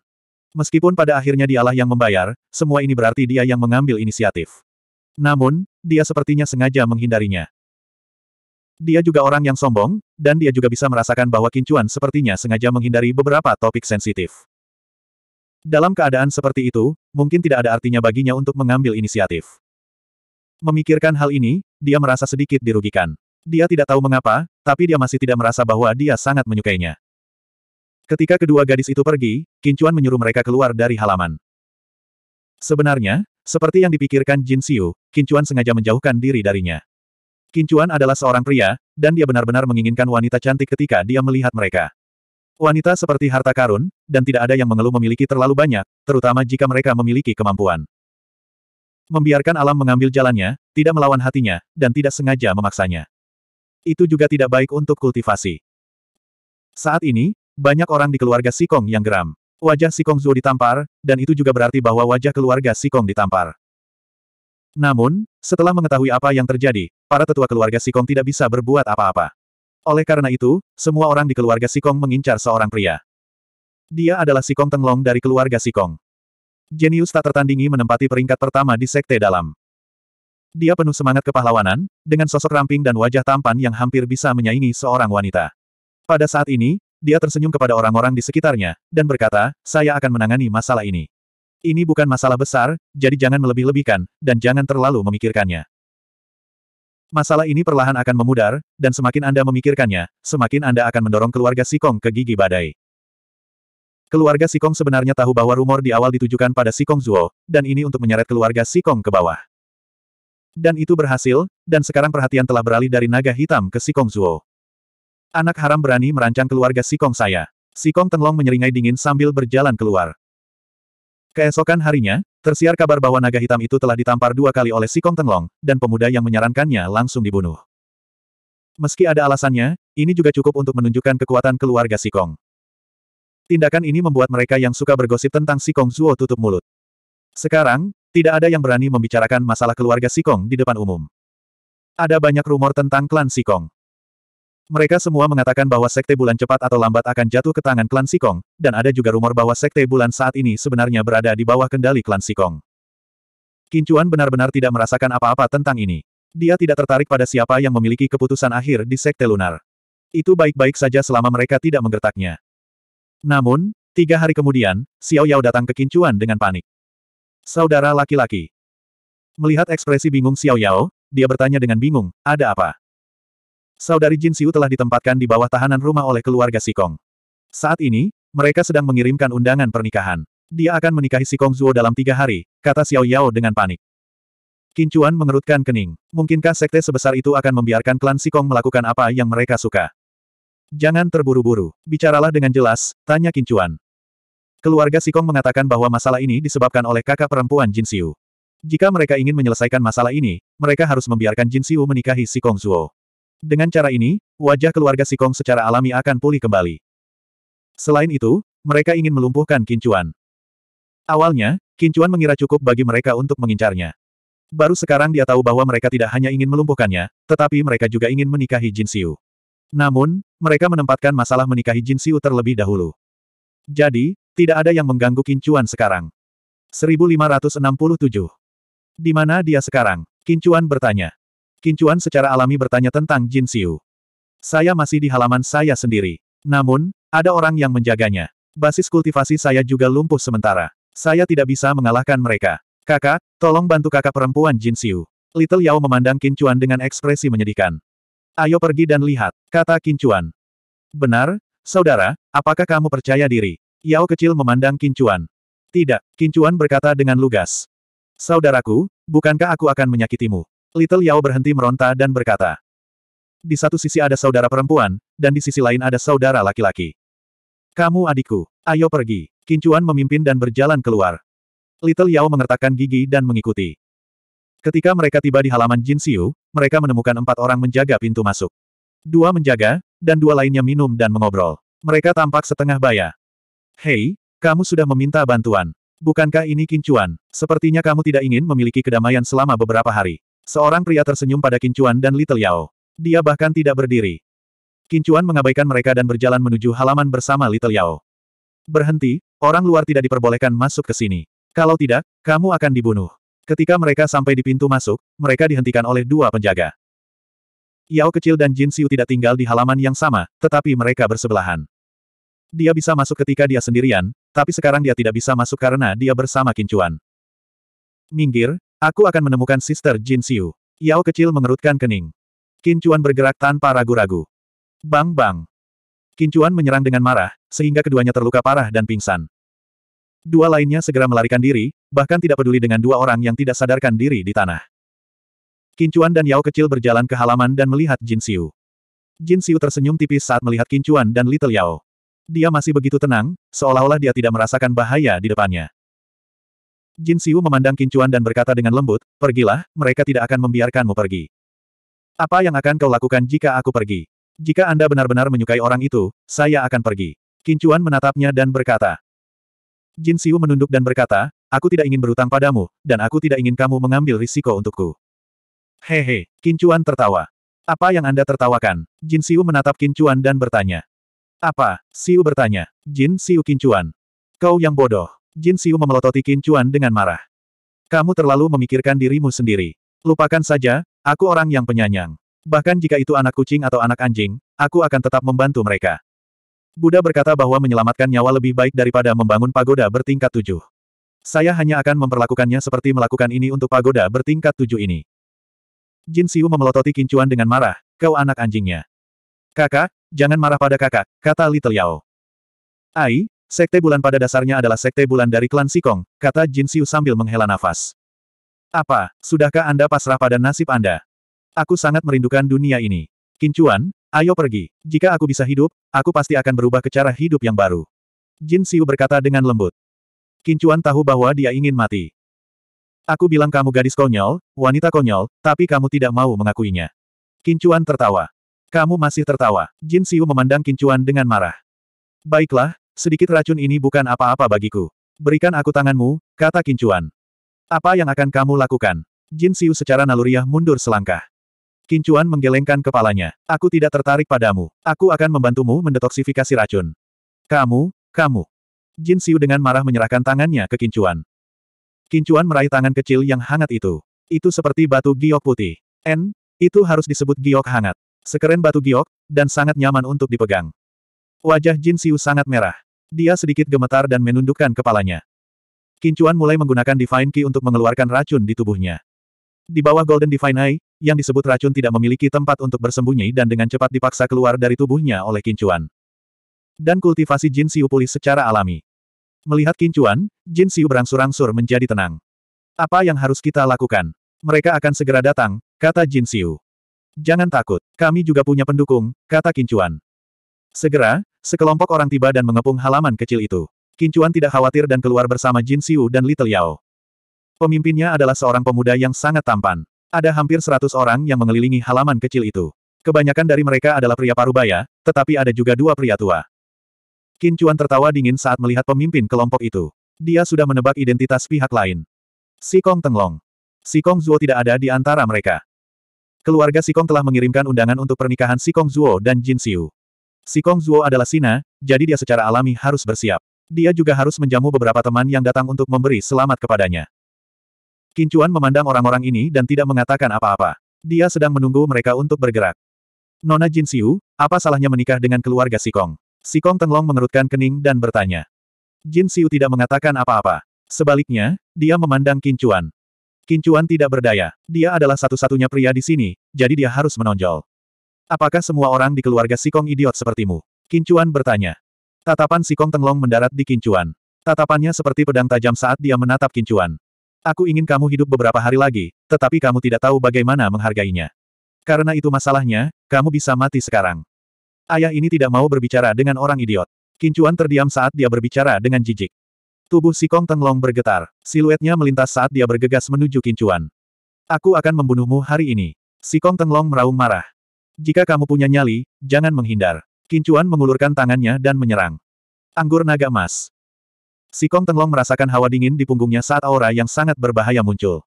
Meskipun pada akhirnya dialah yang membayar, semua ini berarti dia yang mengambil inisiatif. Namun, dia sepertinya sengaja menghindarinya. Dia juga orang yang sombong, dan dia juga bisa merasakan bahwa Kincuan sepertinya sengaja menghindari beberapa topik sensitif. Dalam keadaan seperti itu, mungkin tidak ada artinya baginya untuk mengambil inisiatif. Memikirkan hal ini, dia merasa sedikit dirugikan. Dia tidak tahu mengapa, tapi dia masih tidak merasa bahwa dia sangat menyukainya. Ketika kedua gadis itu pergi, Kincuan menyuruh mereka keluar dari halaman. Sebenarnya, seperti yang dipikirkan Jin Xiu, Kincuan sengaja menjauhkan diri darinya. Kincuan adalah seorang pria, dan dia benar-benar menginginkan wanita cantik ketika dia melihat mereka. Wanita seperti harta karun, dan tidak ada yang mengeluh memiliki terlalu banyak, terutama jika mereka memiliki kemampuan. Membiarkan alam mengambil jalannya, tidak melawan hatinya, dan tidak sengaja memaksanya. Itu juga tidak baik untuk kultivasi. Saat ini, banyak orang di keluarga Sikong yang geram. Wajah Sikong Zuo ditampar, dan itu juga berarti bahwa wajah keluarga Sikong ditampar. Namun, setelah mengetahui apa yang terjadi, para tetua keluarga Sikong tidak bisa berbuat apa-apa. Oleh karena itu, semua orang di keluarga Sikong mengincar seorang pria. Dia adalah Sikong Tenglong dari keluarga Sikong. Jenius tak tertandingi menempati peringkat pertama di sekte dalam. Dia penuh semangat kepahlawanan, dengan sosok ramping dan wajah tampan yang hampir bisa menyaingi seorang wanita. Pada saat ini, dia tersenyum kepada orang-orang di sekitarnya, dan berkata, saya akan menangani masalah ini. Ini bukan masalah besar, jadi jangan melebih-lebihkan, dan jangan terlalu memikirkannya. Masalah ini perlahan akan memudar, dan semakin Anda memikirkannya, semakin Anda akan mendorong keluarga Sikong ke gigi badai. Keluarga Sikong sebenarnya tahu bahwa rumor di awal ditujukan pada Sikong Zuo, dan ini untuk menyeret keluarga Sikong ke bawah. Dan itu berhasil, dan sekarang perhatian telah beralih dari naga hitam ke Sikong Zuo. Anak haram berani merancang keluarga Sikong saya. Sikong Tenglong menyeringai dingin sambil berjalan keluar. Keesokan harinya, tersiar kabar bahwa naga hitam itu telah ditampar dua kali oleh Sikong Tenglong, dan pemuda yang menyarankannya langsung dibunuh. Meski ada alasannya, ini juga cukup untuk menunjukkan kekuatan keluarga Sikong. Tindakan ini membuat mereka yang suka bergosip tentang Sikong Zuo tutup mulut. Sekarang, tidak ada yang berani membicarakan masalah keluarga Sikong di depan umum. Ada banyak rumor tentang klan Sikong. Mereka semua mengatakan bahwa Sekte Bulan cepat atau lambat akan jatuh ke tangan klan Sikong, dan ada juga rumor bahwa Sekte Bulan saat ini sebenarnya berada di bawah kendali klan Sikong. Kincuan benar-benar tidak merasakan apa-apa tentang ini. Dia tidak tertarik pada siapa yang memiliki keputusan akhir di Sekte Lunar. Itu baik-baik saja selama mereka tidak menggertaknya. Namun, tiga hari kemudian, Xiao Yao datang ke Kincuan dengan panik. Saudara laki-laki. Melihat ekspresi bingung Xiao Yao, dia bertanya dengan bingung, ada apa? Saudari Jin Xiu telah ditempatkan di bawah tahanan rumah oleh keluarga Sikong. Saat ini, mereka sedang mengirimkan undangan pernikahan. Dia akan menikahi Sikong Zuo dalam tiga hari, kata Xiao Yao dengan panik. Kincuan mengerutkan kening. Mungkinkah sekte sebesar itu akan membiarkan klan Sikong melakukan apa yang mereka suka? Jangan terburu-buru, bicaralah dengan jelas, tanya Kincuan. Keluarga Sikong mengatakan bahwa masalah ini disebabkan oleh kakak perempuan Jin Xiu. Jika mereka ingin menyelesaikan masalah ini, mereka harus membiarkan Jin Xiu menikahi Sikong Zuo. Dengan cara ini, wajah keluarga Sikong secara alami akan pulih kembali. Selain itu, mereka ingin melumpuhkan Kincuan. Awalnya, Kincuan mengira cukup bagi mereka untuk mengincarnya. Baru sekarang dia tahu bahwa mereka tidak hanya ingin melumpuhkannya, tetapi mereka juga ingin menikahi Jin Xiu. Namun, mereka menempatkan masalah menikahi Jin Siu terlebih dahulu. Jadi, tidak ada yang mengganggu Kincuan sekarang. 1567. Di mana dia sekarang? Kincuan bertanya. Kincuan secara alami bertanya tentang Jin Siu. Saya masih di halaman saya sendiri. Namun, ada orang yang menjaganya. Basis kultivasi saya juga lumpuh sementara. Saya tidak bisa mengalahkan mereka. Kakak, tolong bantu kakak perempuan Jin Siu. Little Yao memandang Kincuan dengan ekspresi menyedihkan. Ayo pergi dan lihat, kata Kincuan. Benar, saudara, apakah kamu percaya diri? Yao kecil memandang Kincuan. Tidak, Kincuan berkata dengan lugas. Saudaraku, bukankah aku akan menyakitimu? Little Yao berhenti meronta dan berkata. Di satu sisi ada saudara perempuan, dan di sisi lain ada saudara laki-laki. Kamu adikku, ayo pergi. Kincuan memimpin dan berjalan keluar. Little Yao mengertakkan gigi dan mengikuti. Ketika mereka tiba di halaman Jin Xiu, mereka menemukan empat orang menjaga pintu masuk. Dua menjaga, dan dua lainnya minum dan mengobrol. Mereka tampak setengah baya. Hei, kamu sudah meminta bantuan. Bukankah ini kincuan? Sepertinya kamu tidak ingin memiliki kedamaian selama beberapa hari. Seorang pria tersenyum pada kincuan dan Little Yao. Dia bahkan tidak berdiri. Kincuan mengabaikan mereka dan berjalan menuju halaman bersama Little Yao. Berhenti, orang luar tidak diperbolehkan masuk ke sini. Kalau tidak, kamu akan dibunuh. Ketika mereka sampai di pintu masuk, mereka dihentikan oleh dua penjaga. Yao kecil dan Jin Xiu tidak tinggal di halaman yang sama, tetapi mereka bersebelahan. Dia bisa masuk ketika dia sendirian, tapi sekarang dia tidak bisa masuk karena dia bersama Kincuan. Minggir, aku akan menemukan Sister Jin Xiu. Yao kecil mengerutkan kening. Kincuan bergerak tanpa ragu-ragu. Bang bang. Kincuan menyerang dengan marah, sehingga keduanya terluka parah dan pingsan. Dua lainnya segera melarikan diri, bahkan tidak peduli dengan dua orang yang tidak sadarkan diri di tanah. Kincuan dan Yao kecil berjalan ke halaman dan melihat Jin Xiu. Jin Xiu tersenyum tipis saat melihat Kincuan dan Little Yao. Dia masih begitu tenang, seolah-olah dia tidak merasakan bahaya di depannya. Jin Xiu memandang Kincuan dan berkata dengan lembut, Pergilah, mereka tidak akan membiarkanmu pergi. Apa yang akan kau lakukan jika aku pergi? Jika Anda benar-benar menyukai orang itu, saya akan pergi. Kincuan menatapnya dan berkata, Jin Xiu menunduk dan berkata, aku tidak ingin berutang padamu, dan aku tidak ingin kamu mengambil risiko untukku. Hehe, Qin Chuan tertawa. Apa yang Anda tertawakan? Jin Xiu menatap Qin Chuan dan bertanya. Apa? Xiu bertanya. Jin Xiu Qin Chuan. Kau yang bodoh. Jin Xiu memelototi Qin Chuan dengan marah. Kamu terlalu memikirkan dirimu sendiri. Lupakan saja, aku orang yang penyanyang. Bahkan jika itu anak kucing atau anak anjing, aku akan tetap membantu mereka. Buddha berkata bahwa menyelamatkan nyawa lebih baik daripada membangun pagoda bertingkat tujuh. Saya hanya akan memperlakukannya seperti melakukan ini untuk pagoda bertingkat tujuh ini. Jin Siu memelototi kincuan dengan marah, kau anak anjingnya. Kakak, jangan marah pada kakak, kata Little Yao. Ai, sekte bulan pada dasarnya adalah sekte bulan dari klan Sikong, kata Jin Siu sambil menghela nafas. Apa, sudahkah Anda pasrah pada nasib Anda? Aku sangat merindukan dunia ini. Kincuan, Ayo pergi. Jika aku bisa hidup, aku pasti akan berubah ke cara hidup yang baru. Jin Xiu berkata dengan lembut. Kincuan tahu bahwa dia ingin mati. Aku bilang kamu gadis konyol, wanita konyol, tapi kamu tidak mau mengakuinya. Kincuan tertawa. Kamu masih tertawa. Jin Xiu memandang Kincuan dengan marah. Baiklah, sedikit racun ini bukan apa-apa bagiku. Berikan aku tanganmu, kata Kincuan. Apa yang akan kamu lakukan? Jin Xiu secara naluriah mundur selangkah. Kincuan menggelengkan kepalanya. Aku tidak tertarik padamu. Aku akan membantumu mendetoksifikasi racun. Kamu, kamu. Jin Xiu dengan marah menyerahkan tangannya ke Kincuan. Kincuan meraih tangan kecil yang hangat itu. Itu seperti batu giok putih. N, itu harus disebut giok hangat. Sekeren batu giok, dan sangat nyaman untuk dipegang. Wajah Jin Xiu sangat merah. Dia sedikit gemetar dan menundukkan kepalanya. Kincuan mulai menggunakan Divine Key untuk mengeluarkan racun di tubuhnya. Di bawah Golden Divine Eye, yang disebut racun tidak memiliki tempat untuk bersembunyi dan dengan cepat dipaksa keluar dari tubuhnya oleh kincuan. Dan kultivasi Jin Siu pulih secara alami. Melihat kincuan, Jin Siu berangsur-angsur menjadi tenang. Apa yang harus kita lakukan? Mereka akan segera datang, kata Jin Siu. Jangan takut, kami juga punya pendukung, kata kincuan. Segera, sekelompok orang tiba dan mengepung halaman kecil itu. Kincuan tidak khawatir dan keluar bersama Jin Siu dan Little Yao. Pemimpinnya adalah seorang pemuda yang sangat tampan. Ada hampir seratus orang yang mengelilingi halaman kecil itu. Kebanyakan dari mereka adalah pria parubaya, tetapi ada juga dua pria tua. Qin Chuan tertawa dingin saat melihat pemimpin kelompok itu. Dia sudah menebak identitas pihak lain. Si Kong Tenglong. Si Kong Zuo tidak ada di antara mereka. Keluarga Si Kong telah mengirimkan undangan untuk pernikahan Si Kong Zuo dan Jin Xiu. Si Kong Zuo adalah Sina, jadi dia secara alami harus bersiap. Dia juga harus menjamu beberapa teman yang datang untuk memberi selamat kepadanya. Kincuan memandang orang-orang ini dan tidak mengatakan apa-apa. Dia sedang menunggu mereka untuk bergerak. Nona Jin Siu, apa salahnya menikah dengan keluarga Sikong? Sikong Tenglong mengerutkan kening dan bertanya. Jin Siu tidak mengatakan apa-apa. Sebaliknya, dia memandang Kincuan. Kincuan tidak berdaya. Dia adalah satu-satunya pria di sini, jadi dia harus menonjol. Apakah semua orang di keluarga Sikong idiot sepertimu? Kincuan bertanya. Tatapan Sikong Tenglong mendarat di Kincuan. Tatapannya seperti pedang tajam saat dia menatap Kincuan. Aku ingin kamu hidup beberapa hari lagi, tetapi kamu tidak tahu bagaimana menghargainya. Karena itu masalahnya, kamu bisa mati sekarang. Ayah ini tidak mau berbicara dengan orang idiot. Kincuan terdiam saat dia berbicara dengan jijik. Tubuh si Kong Tenglong bergetar. Siluetnya melintas saat dia bergegas menuju Kincuan. Aku akan membunuhmu hari ini. Si Kong Tenglong meraung marah. Jika kamu punya nyali, jangan menghindar. Kincuan mengulurkan tangannya dan menyerang. Anggur naga emas. Si Kong Tenglong merasakan hawa dingin di punggungnya saat aura yang sangat berbahaya muncul.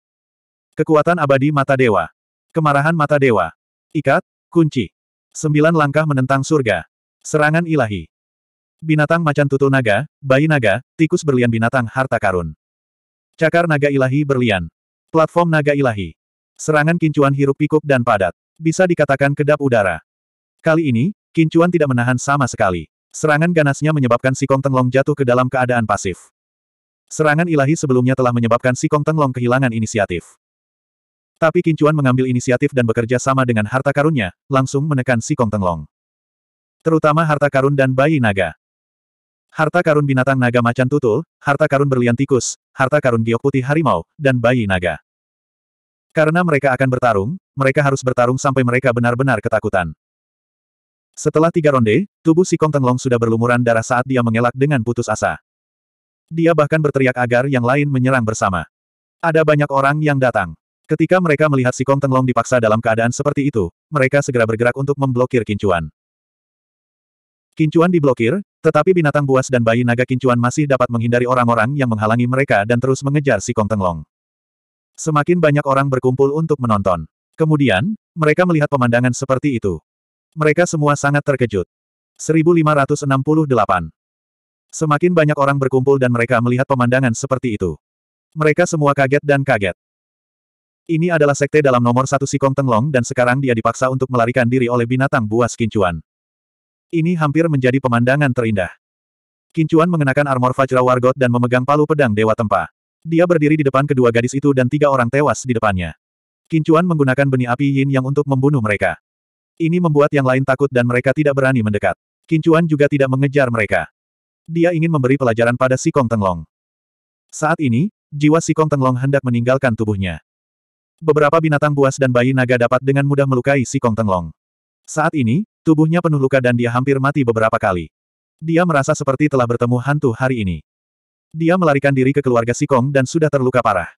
Kekuatan abadi mata dewa. Kemarahan mata dewa. Ikat, kunci. Sembilan langkah menentang surga. Serangan ilahi. Binatang macan tutul naga, bayi naga, tikus berlian binatang harta karun. Cakar naga ilahi berlian. Platform naga ilahi. Serangan kincuan hirup pikuk dan padat. Bisa dikatakan kedap udara. Kali ini, kincuan tidak menahan sama sekali. Serangan ganasnya menyebabkan si Kong Tenglong jatuh ke dalam keadaan pasif. Serangan ilahi sebelumnya telah menyebabkan si Kong Tenglong kehilangan inisiatif. Tapi Kincuan mengambil inisiatif dan bekerja sama dengan harta karunnya, langsung menekan si Kong Tenglong. Terutama harta karun dan bayi naga. Harta karun binatang naga macan tutul, harta karun berlian tikus, harta karun giok putih harimau, dan bayi naga. Karena mereka akan bertarung, mereka harus bertarung sampai mereka benar-benar ketakutan. Setelah tiga ronde, tubuh si Kong Tenglong sudah berlumuran darah saat dia mengelak dengan putus asa. Dia bahkan berteriak agar yang lain menyerang bersama. Ada banyak orang yang datang. Ketika mereka melihat si Kong Tenglong dipaksa dalam keadaan seperti itu, mereka segera bergerak untuk memblokir kincuan. Kincuan diblokir, tetapi binatang buas dan bayi naga kincuan masih dapat menghindari orang-orang yang menghalangi mereka dan terus mengejar si Kong Tenglong. Semakin banyak orang berkumpul untuk menonton. Kemudian, mereka melihat pemandangan seperti itu. Mereka semua sangat terkejut. 1568. Semakin banyak orang berkumpul dan mereka melihat pemandangan seperti itu. Mereka semua kaget dan kaget. Ini adalah sekte dalam nomor satu Sikong Tenglong dan sekarang dia dipaksa untuk melarikan diri oleh binatang buas kincuan. Ini hampir menjadi pemandangan terindah. Kincuan mengenakan armor Fajra Wargot dan memegang palu pedang Dewa Tempa. Dia berdiri di depan kedua gadis itu dan tiga orang tewas di depannya. Kincuan menggunakan benih api yin yang untuk membunuh mereka. Ini membuat yang lain takut dan mereka tidak berani mendekat. Kincuan juga tidak mengejar mereka. Dia ingin memberi pelajaran pada si Kong Tenglong. Saat ini, jiwa si Kong Tenglong hendak meninggalkan tubuhnya. Beberapa binatang buas dan bayi naga dapat dengan mudah melukai si Kong Tenglong. Saat ini, tubuhnya penuh luka dan dia hampir mati beberapa kali. Dia merasa seperti telah bertemu hantu hari ini. Dia melarikan diri ke keluarga si Kong dan sudah terluka parah.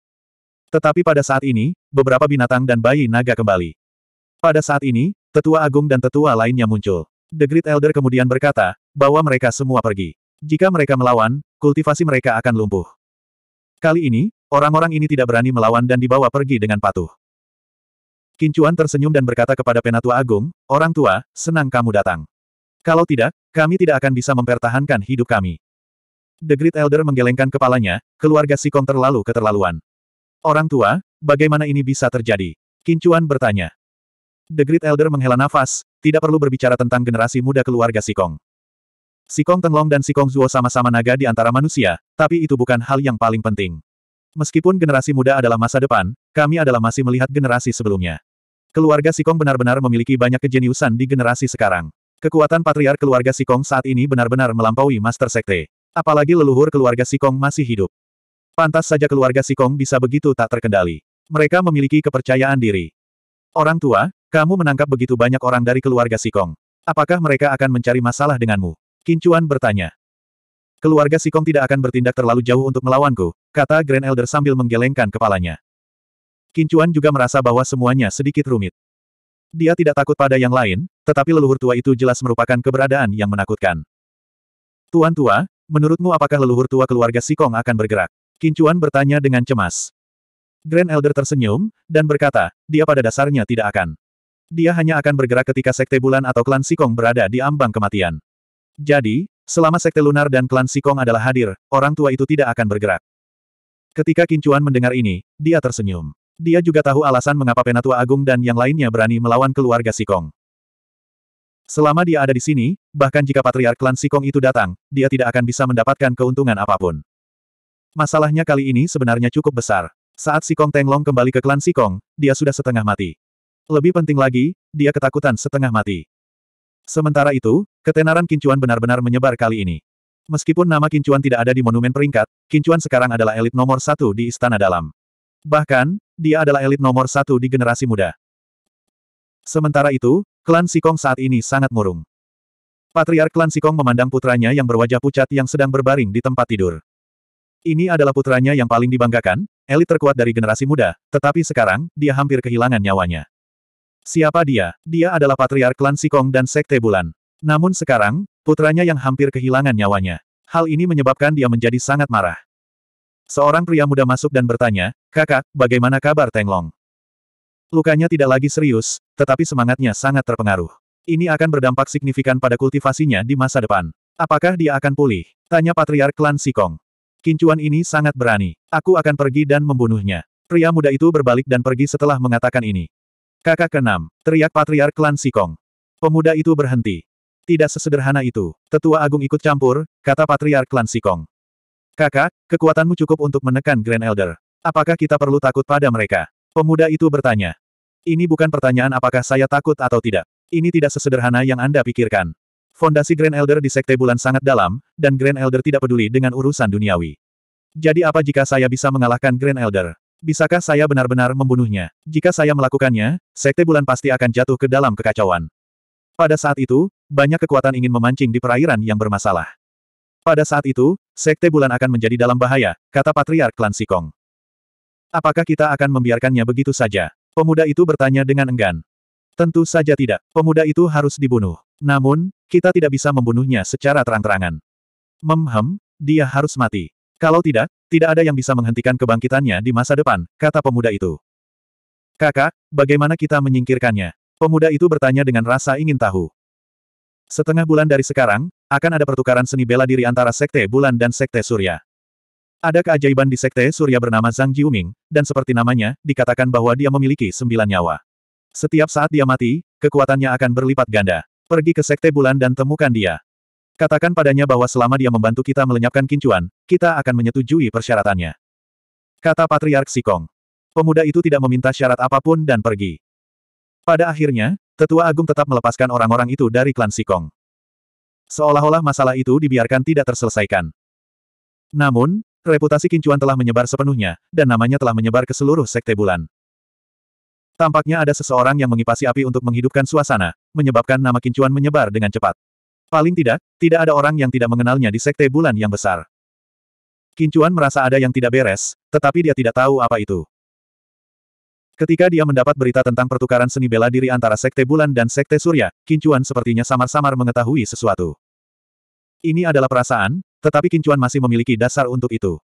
Tetapi pada saat ini, beberapa binatang dan bayi naga kembali. Pada saat ini, Tetua Agung dan tetua lainnya muncul. The Great Elder kemudian berkata, bahwa mereka semua pergi. Jika mereka melawan, kultivasi mereka akan lumpuh. Kali ini, orang-orang ini tidak berani melawan dan dibawa pergi dengan patuh. Kincuan tersenyum dan berkata kepada Penatua Agung, Orang tua, senang kamu datang. Kalau tidak, kami tidak akan bisa mempertahankan hidup kami. The Great Elder menggelengkan kepalanya, keluarga Sikong terlalu keterlaluan. Orang tua, bagaimana ini bisa terjadi? Kincuan bertanya. The Great Elder menghela nafas, tidak perlu berbicara tentang generasi muda keluarga Sikong. Sikong Tenglong dan Sikong Zuo sama-sama naga di antara manusia, tapi itu bukan hal yang paling penting. Meskipun generasi muda adalah masa depan, kami adalah masih melihat generasi sebelumnya. Keluarga Sikong benar-benar memiliki banyak kejeniusan di generasi sekarang. Kekuatan patriar keluarga Sikong saat ini benar-benar melampaui Master Sekte. Apalagi leluhur keluarga Sikong masih hidup. Pantas saja keluarga Sikong bisa begitu tak terkendali. Mereka memiliki kepercayaan diri. Orang tua, kamu menangkap begitu banyak orang dari keluarga Sikong. Apakah mereka akan mencari masalah denganmu? Kincuan bertanya. Keluarga Sikong tidak akan bertindak terlalu jauh untuk melawanku, kata Grand Elder sambil menggelengkan kepalanya. Kincuan juga merasa bahwa semuanya sedikit rumit. Dia tidak takut pada yang lain, tetapi leluhur tua itu jelas merupakan keberadaan yang menakutkan. Tuan tua, menurutmu apakah leluhur tua keluarga Sikong akan bergerak? Kincuan bertanya dengan cemas. Grand Elder tersenyum, dan berkata, dia pada dasarnya tidak akan. Dia hanya akan bergerak ketika Sekte Bulan atau Klan Sikong berada di ambang kematian. Jadi, selama Sekte Lunar dan Klan Sikong adalah hadir, orang tua itu tidak akan bergerak. Ketika Kincuan mendengar ini, dia tersenyum. Dia juga tahu alasan mengapa Penatua Agung dan yang lainnya berani melawan keluarga Sikong. Selama dia ada di sini, bahkan jika Patriark Klan Sikong itu datang, dia tidak akan bisa mendapatkan keuntungan apapun. Masalahnya kali ini sebenarnya cukup besar. Saat Si Sikong Tenglong kembali ke klan Si Kong, dia sudah setengah mati. Lebih penting lagi, dia ketakutan setengah mati. Sementara itu, ketenaran Kincuan benar-benar menyebar kali ini. Meskipun nama Kincuan tidak ada di monumen peringkat, Kincuan sekarang adalah elit nomor satu di Istana Dalam. Bahkan, dia adalah elit nomor satu di generasi muda. Sementara itu, klan Sikong saat ini sangat murung. Patriark klan Sikong memandang putranya yang berwajah pucat yang sedang berbaring di tempat tidur. Ini adalah putranya yang paling dibanggakan, elit terkuat dari generasi muda, tetapi sekarang, dia hampir kehilangan nyawanya. Siapa dia? Dia adalah patriark klan Sikong dan Sekte Bulan. Namun sekarang, putranya yang hampir kehilangan nyawanya. Hal ini menyebabkan dia menjadi sangat marah. Seorang pria muda masuk dan bertanya, Kakak, bagaimana kabar Tenglong? Lukanya tidak lagi serius, tetapi semangatnya sangat terpengaruh. Ini akan berdampak signifikan pada kultivasinya di masa depan. Apakah dia akan pulih? Tanya Patriark Klan Sikong. Kincuan ini sangat berani. Aku akan pergi dan membunuhnya. Pria muda itu berbalik dan pergi setelah mengatakan ini. Kakak keenam, teriak patriark klan Sikong. Pemuda itu berhenti. Tidak sesederhana itu. Tetua Agung ikut campur, kata patriark klan Sikong. Kakak, kekuatanmu cukup untuk menekan Grand Elder. Apakah kita perlu takut pada mereka? Pemuda itu bertanya. Ini bukan pertanyaan apakah saya takut atau tidak. Ini tidak sesederhana yang Anda pikirkan. Fondasi Grand Elder di Sekte Bulan sangat dalam, dan Grand Elder tidak peduli dengan urusan duniawi. Jadi apa jika saya bisa mengalahkan Grand Elder? Bisakah saya benar-benar membunuhnya? Jika saya melakukannya, Sekte Bulan pasti akan jatuh ke dalam kekacauan. Pada saat itu, banyak kekuatan ingin memancing di perairan yang bermasalah. Pada saat itu, Sekte Bulan akan menjadi dalam bahaya, kata Patriark Klan Sikong. Apakah kita akan membiarkannya begitu saja? Pemuda itu bertanya dengan enggan. Tentu saja tidak. Pemuda itu harus dibunuh. Namun, kita tidak bisa membunuhnya secara terang-terangan. Memhem, dia harus mati. Kalau tidak, tidak ada yang bisa menghentikan kebangkitannya di masa depan, kata pemuda itu. Kakak, bagaimana kita menyingkirkannya? Pemuda itu bertanya dengan rasa ingin tahu. Setengah bulan dari sekarang, akan ada pertukaran seni bela diri antara Sekte Bulan dan Sekte Surya. Ada keajaiban di Sekte Surya bernama Zhang Jiuming, dan seperti namanya, dikatakan bahwa dia memiliki sembilan nyawa. Setiap saat dia mati, kekuatannya akan berlipat ganda. Pergi ke Sekte Bulan dan temukan dia. Katakan padanya bahwa selama dia membantu kita melenyapkan kincuan, kita akan menyetujui persyaratannya. Kata Patriark Sikong. Pemuda itu tidak meminta syarat apapun dan pergi. Pada akhirnya, Tetua Agung tetap melepaskan orang-orang itu dari klan Sikong. Seolah-olah masalah itu dibiarkan tidak terselesaikan. Namun, reputasi kincuan telah menyebar sepenuhnya, dan namanya telah menyebar ke seluruh Sekte Bulan. Tampaknya ada seseorang yang mengipasi api untuk menghidupkan suasana, menyebabkan nama Kincuan menyebar dengan cepat. Paling tidak, tidak ada orang yang tidak mengenalnya di Sekte Bulan yang besar. Kincuan merasa ada yang tidak beres, tetapi dia tidak tahu apa itu. Ketika dia mendapat berita tentang pertukaran seni bela diri antara Sekte Bulan dan Sekte Surya, Kincuan sepertinya samar-samar mengetahui sesuatu. Ini adalah perasaan, tetapi Kincuan masih memiliki dasar untuk itu.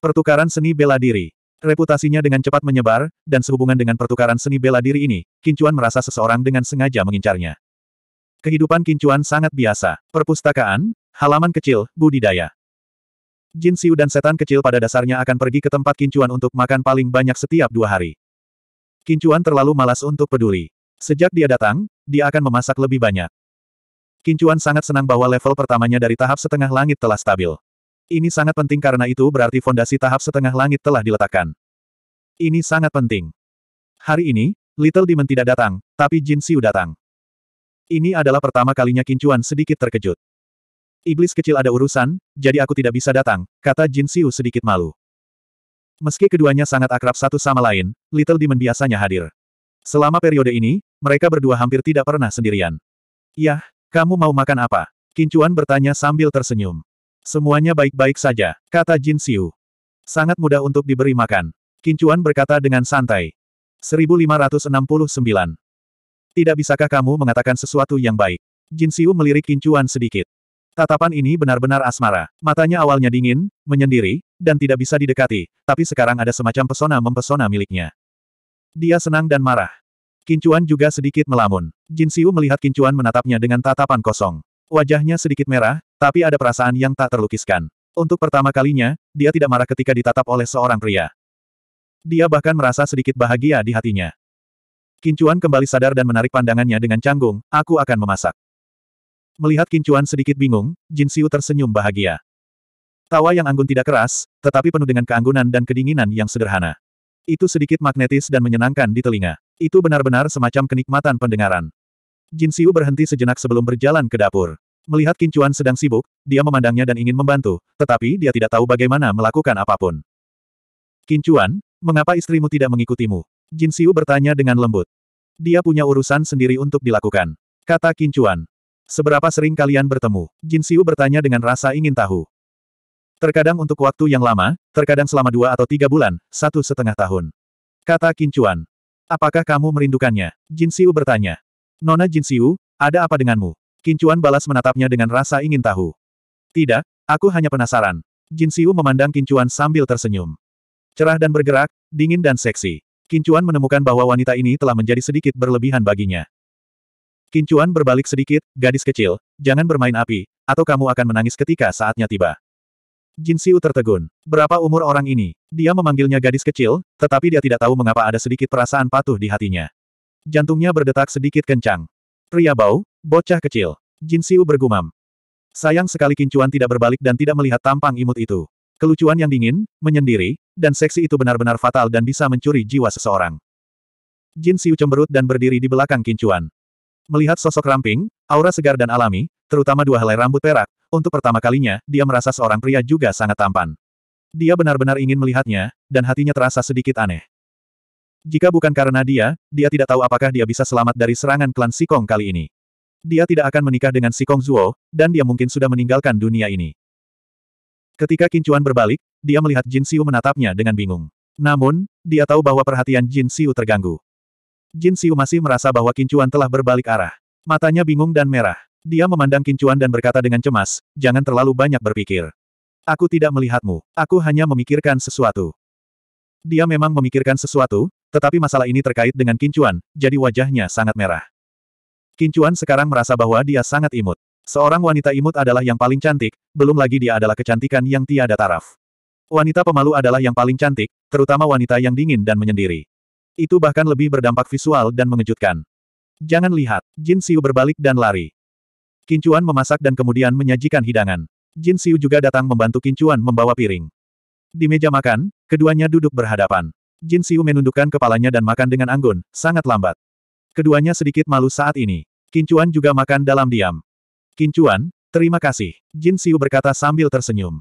Pertukaran seni bela diri. Reputasinya dengan cepat menyebar, dan sehubungan dengan pertukaran seni bela diri ini, Kincuan merasa seseorang dengan sengaja mengincarnya. Kehidupan Kincuan sangat biasa. Perpustakaan, halaman kecil, budidaya. Jin Siu dan setan kecil pada dasarnya akan pergi ke tempat Kincuan untuk makan paling banyak setiap dua hari. Kincuan terlalu malas untuk peduli. Sejak dia datang, dia akan memasak lebih banyak. Kincuan sangat senang bahwa level pertamanya dari tahap setengah langit telah stabil. Ini sangat penting karena itu berarti fondasi tahap setengah langit telah diletakkan. Ini sangat penting. Hari ini, Little Demon tidak datang, tapi Jin Xiu datang. Ini adalah pertama kalinya Kincuan sedikit terkejut. Iblis kecil ada urusan, jadi aku tidak bisa datang, kata Jin Xiu sedikit malu. Meski keduanya sangat akrab satu sama lain, Little Demon biasanya hadir. Selama periode ini, mereka berdua hampir tidak pernah sendirian. Yah, kamu mau makan apa? Kincuan bertanya sambil tersenyum. Semuanya baik-baik saja, kata Jin Xiu. Sangat mudah untuk diberi makan. Kincuan berkata dengan santai. 1569. Tidak bisakah kamu mengatakan sesuatu yang baik? Jin Xiu melirik Kincuan sedikit. Tatapan ini benar-benar asmara. Matanya awalnya dingin, menyendiri, dan tidak bisa didekati, tapi sekarang ada semacam pesona mempesona miliknya. Dia senang dan marah. Kincuan juga sedikit melamun. Jin Xiu melihat Kincuan menatapnya dengan tatapan kosong. Wajahnya sedikit merah, tapi ada perasaan yang tak terlukiskan. Untuk pertama kalinya, dia tidak marah ketika ditatap oleh seorang pria. Dia bahkan merasa sedikit bahagia di hatinya. Kincuan kembali sadar dan menarik pandangannya dengan canggung, aku akan memasak. Melihat Kincuan sedikit bingung, Jin Siu tersenyum bahagia. Tawa yang anggun tidak keras, tetapi penuh dengan keanggunan dan kedinginan yang sederhana. Itu sedikit magnetis dan menyenangkan di telinga. Itu benar-benar semacam kenikmatan pendengaran. Jin Siu berhenti sejenak sebelum berjalan ke dapur. Melihat Kincuan sedang sibuk, dia memandangnya dan ingin membantu, tetapi dia tidak tahu bagaimana melakukan apapun. Kincuan, mengapa istrimu tidak mengikutimu? Jin Siu bertanya dengan lembut. Dia punya urusan sendiri untuk dilakukan. Kata Kincuan. Seberapa sering kalian bertemu? Jin Siu bertanya dengan rasa ingin tahu. Terkadang untuk waktu yang lama, terkadang selama dua atau tiga bulan, satu setengah tahun. Kata Kincuan. Apakah kamu merindukannya? Jin Siu bertanya. Nona Jin Siu, ada apa denganmu? Kincuan balas menatapnya dengan rasa ingin tahu. Tidak, aku hanya penasaran. Jin Siu memandang Kincuan sambil tersenyum. Cerah dan bergerak, dingin dan seksi. Kincuan menemukan bahwa wanita ini telah menjadi sedikit berlebihan baginya. Kincuan berbalik sedikit, gadis kecil, jangan bermain api, atau kamu akan menangis ketika saatnya tiba. Jin Siu tertegun. Berapa umur orang ini? Dia memanggilnya gadis kecil, tetapi dia tidak tahu mengapa ada sedikit perasaan patuh di hatinya. Jantungnya berdetak sedikit kencang. Pria Bau, Bocah kecil. Jin Siu bergumam. Sayang sekali kincuan tidak berbalik dan tidak melihat tampang imut itu. Kelucuan yang dingin, menyendiri, dan seksi itu benar-benar fatal dan bisa mencuri jiwa seseorang. Jin Siu cemberut dan berdiri di belakang kincuan. Melihat sosok ramping, aura segar dan alami, terutama dua helai rambut perak, untuk pertama kalinya, dia merasa seorang pria juga sangat tampan. Dia benar-benar ingin melihatnya, dan hatinya terasa sedikit aneh. Jika bukan karena dia, dia tidak tahu apakah dia bisa selamat dari serangan klan Sikong kali ini dia tidak akan menikah dengan si Kong Zuo, dan dia mungkin sudah meninggalkan dunia ini. Ketika Kincuan berbalik, dia melihat Jin Xiu menatapnya dengan bingung. Namun, dia tahu bahwa perhatian Jin Xiu terganggu. Jin Xiu masih merasa bahwa Kincuan telah berbalik arah. Matanya bingung dan merah. Dia memandang Kincuan dan berkata dengan cemas, jangan terlalu banyak berpikir. Aku tidak melihatmu, aku hanya memikirkan sesuatu. Dia memang memikirkan sesuatu, tetapi masalah ini terkait dengan Kincuan, jadi wajahnya sangat merah. Kincuan sekarang merasa bahwa dia sangat imut. Seorang wanita imut adalah yang paling cantik, belum lagi dia adalah kecantikan yang tiada taraf. Wanita pemalu adalah yang paling cantik, terutama wanita yang dingin dan menyendiri. Itu bahkan lebih berdampak visual dan mengejutkan. Jangan lihat, Jin Xiu berbalik dan lari. Kincuan memasak dan kemudian menyajikan hidangan. Jin Xiu juga datang membantu Kincuan membawa piring. Di meja makan, keduanya duduk berhadapan. Jin Xiu menundukkan kepalanya dan makan dengan anggun, sangat lambat. Keduanya sedikit malu saat ini. Kincuan juga makan dalam diam. Kincuan, terima kasih. Jin Siu berkata sambil tersenyum.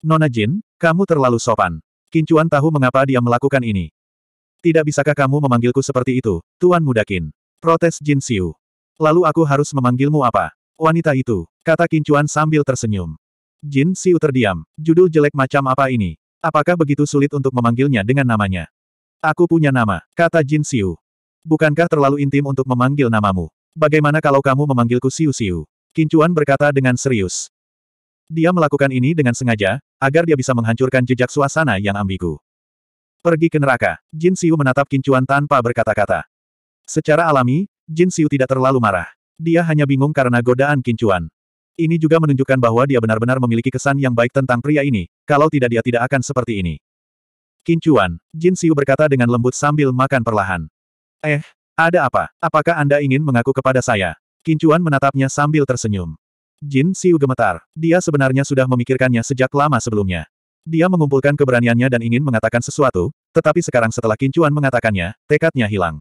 Nona Jin, kamu terlalu sopan. Kincuan tahu mengapa dia melakukan ini. Tidak bisakah kamu memanggilku seperti itu, Tuan Mudakin? Protes Jin Siu. Lalu aku harus memanggilmu apa? Wanita itu, kata Kincuan sambil tersenyum. Jin Siu terdiam. Judul jelek macam apa ini? Apakah begitu sulit untuk memanggilnya dengan namanya? Aku punya nama, kata Jin Siu. Bukankah terlalu intim untuk memanggil namamu? Bagaimana kalau kamu memanggilku Siu-Siu? Kincuan berkata dengan serius. Dia melakukan ini dengan sengaja, agar dia bisa menghancurkan jejak suasana yang ambigu. Pergi ke neraka. Jin Siu menatap Kincuan tanpa berkata-kata. Secara alami, Jin Siu tidak terlalu marah. Dia hanya bingung karena godaan Kincuan. Ini juga menunjukkan bahwa dia benar-benar memiliki kesan yang baik tentang pria ini, kalau tidak dia tidak akan seperti ini. Kincuan, Jin Siu berkata dengan lembut sambil makan perlahan. Eh, ada apa? Apakah Anda ingin mengaku kepada saya? Kincuan menatapnya sambil tersenyum. Jin Siu gemetar. Dia sebenarnya sudah memikirkannya sejak lama sebelumnya. Dia mengumpulkan keberaniannya dan ingin mengatakan sesuatu, tetapi sekarang setelah Kincuan mengatakannya, tekadnya hilang.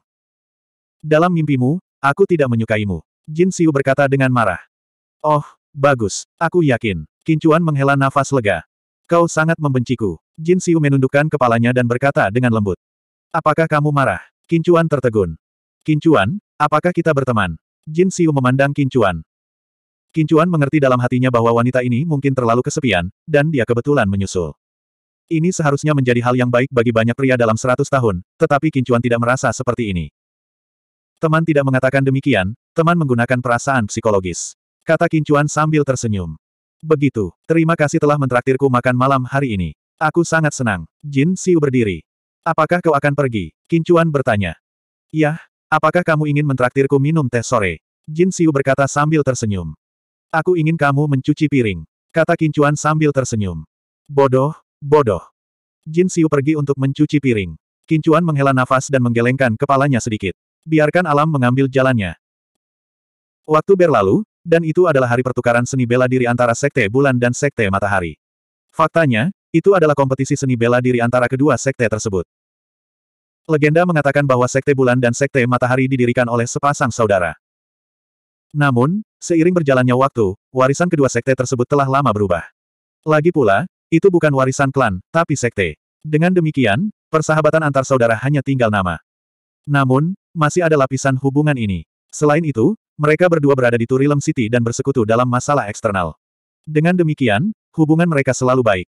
Dalam mimpimu, aku tidak menyukaimu. Jin Siu berkata dengan marah. Oh, bagus. Aku yakin. Kincuan menghela nafas lega. Kau sangat membenciku. Jin Siu menundukkan kepalanya dan berkata dengan lembut. Apakah kamu marah? Kincuan tertegun. Kincuan, apakah kita berteman? Jin Xiu memandang Kincuan. Kincuan mengerti dalam hatinya bahwa wanita ini mungkin terlalu kesepian, dan dia kebetulan menyusul. Ini seharusnya menjadi hal yang baik bagi banyak pria dalam seratus tahun, tetapi Kincuan tidak merasa seperti ini. Teman tidak mengatakan demikian, teman menggunakan perasaan psikologis. Kata Kincuan sambil tersenyum. Begitu, terima kasih telah mentraktirku makan malam hari ini. Aku sangat senang. Jin Siu berdiri. Apakah kau akan pergi? Kincuan bertanya. Yah, apakah kamu ingin mentraktirku minum teh sore? Jin Siu berkata sambil tersenyum. Aku ingin kamu mencuci piring. Kata Kincuan sambil tersenyum. Bodoh, bodoh. Jin Siu pergi untuk mencuci piring. Kincuan menghela nafas dan menggelengkan kepalanya sedikit. Biarkan alam mengambil jalannya. Waktu berlalu, dan itu adalah hari pertukaran seni bela diri antara Sekte Bulan dan Sekte Matahari. Faktanya, itu adalah kompetisi seni bela diri antara kedua sekte tersebut. Legenda mengatakan bahwa sekte bulan dan sekte matahari didirikan oleh sepasang saudara. Namun, seiring berjalannya waktu, warisan kedua sekte tersebut telah lama berubah. Lagi pula, itu bukan warisan klan, tapi sekte. Dengan demikian, persahabatan antar saudara hanya tinggal nama. Namun, masih ada lapisan hubungan ini. Selain itu, mereka berdua berada di Turilem City dan bersekutu dalam masalah eksternal. Dengan demikian, hubungan mereka selalu baik.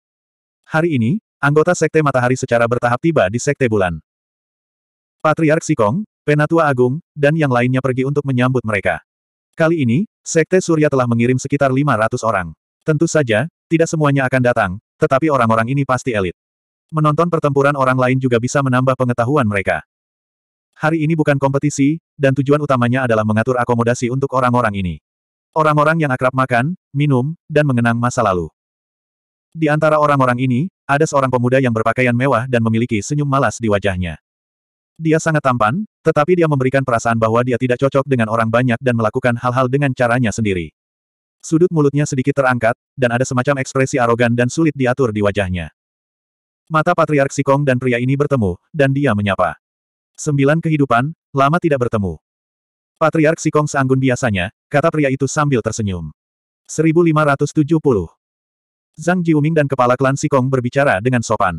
Hari ini, anggota Sekte Matahari secara bertahap tiba di Sekte Bulan. Patriark Sikong, Penatua Agung, dan yang lainnya pergi untuk menyambut mereka. Kali ini, Sekte Surya telah mengirim sekitar 500 orang. Tentu saja, tidak semuanya akan datang, tetapi orang-orang ini pasti elit. Menonton pertempuran orang lain juga bisa menambah pengetahuan mereka. Hari ini bukan kompetisi, dan tujuan utamanya adalah mengatur akomodasi untuk orang-orang ini. Orang-orang yang akrab makan, minum, dan mengenang masa lalu. Di antara orang-orang ini, ada seorang pemuda yang berpakaian mewah dan memiliki senyum malas di wajahnya. Dia sangat tampan, tetapi dia memberikan perasaan bahwa dia tidak cocok dengan orang banyak dan melakukan hal-hal dengan caranya sendiri. Sudut mulutnya sedikit terangkat, dan ada semacam ekspresi arogan dan sulit diatur di wajahnya. Mata Patriark Sikong dan pria ini bertemu, dan dia menyapa. Sembilan kehidupan, lama tidak bertemu. Patriark Sikong seanggun biasanya, kata pria itu sambil tersenyum. 1570. Zhang Jiuming dan kepala klan Sikong berbicara dengan sopan.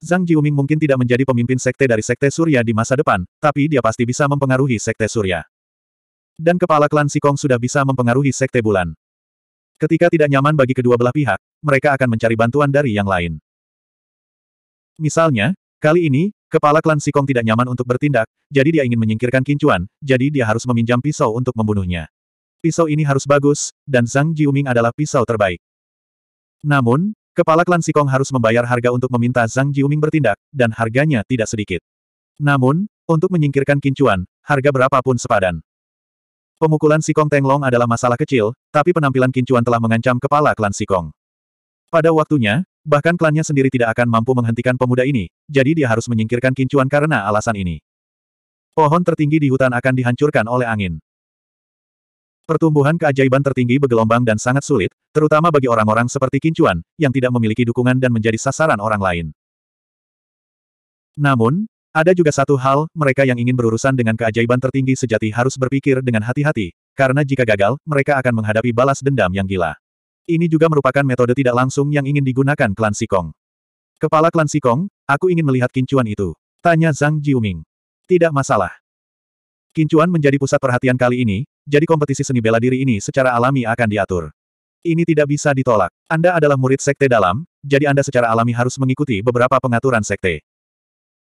Zhang Jiuming mungkin tidak menjadi pemimpin sekte dari sekte Surya di masa depan, tapi dia pasti bisa mempengaruhi sekte Surya. Dan kepala klan Sikong sudah bisa mempengaruhi sekte bulan. Ketika tidak nyaman bagi kedua belah pihak, mereka akan mencari bantuan dari yang lain. Misalnya, kali ini, Kepala klan Sikong tidak nyaman untuk bertindak, jadi dia ingin menyingkirkan Kincuan, jadi dia harus meminjam pisau untuk membunuhnya. Pisau ini harus bagus, dan Zhang Jiuming adalah pisau terbaik. Namun, kepala klan Sikong harus membayar harga untuk meminta Zhang Jiuming bertindak, dan harganya tidak sedikit. Namun, untuk menyingkirkan kincuan, harga berapapun sepadan. Pemukulan Sikong Tenglong adalah masalah kecil, tapi penampilan kincuan telah mengancam kepala klan Sikong. Pada waktunya, bahkan klannya sendiri tidak akan mampu menghentikan pemuda ini, jadi dia harus menyingkirkan kincuan karena alasan ini. Pohon tertinggi di hutan akan dihancurkan oleh angin. Pertumbuhan keajaiban tertinggi bergelombang dan sangat sulit, terutama bagi orang-orang seperti Kincuan, yang tidak memiliki dukungan dan menjadi sasaran orang lain. Namun, ada juga satu hal, mereka yang ingin berurusan dengan keajaiban tertinggi sejati harus berpikir dengan hati-hati, karena jika gagal, mereka akan menghadapi balas dendam yang gila. Ini juga merupakan metode tidak langsung yang ingin digunakan klan Sikong. Kepala klan Sikong, aku ingin melihat Kincuan itu. Tanya Zhang Jiuming. Tidak masalah. Kincuan menjadi pusat perhatian kali ini, jadi kompetisi seni bela diri ini secara alami akan diatur. Ini tidak bisa ditolak. Anda adalah murid sekte dalam, jadi Anda secara alami harus mengikuti beberapa pengaturan sekte.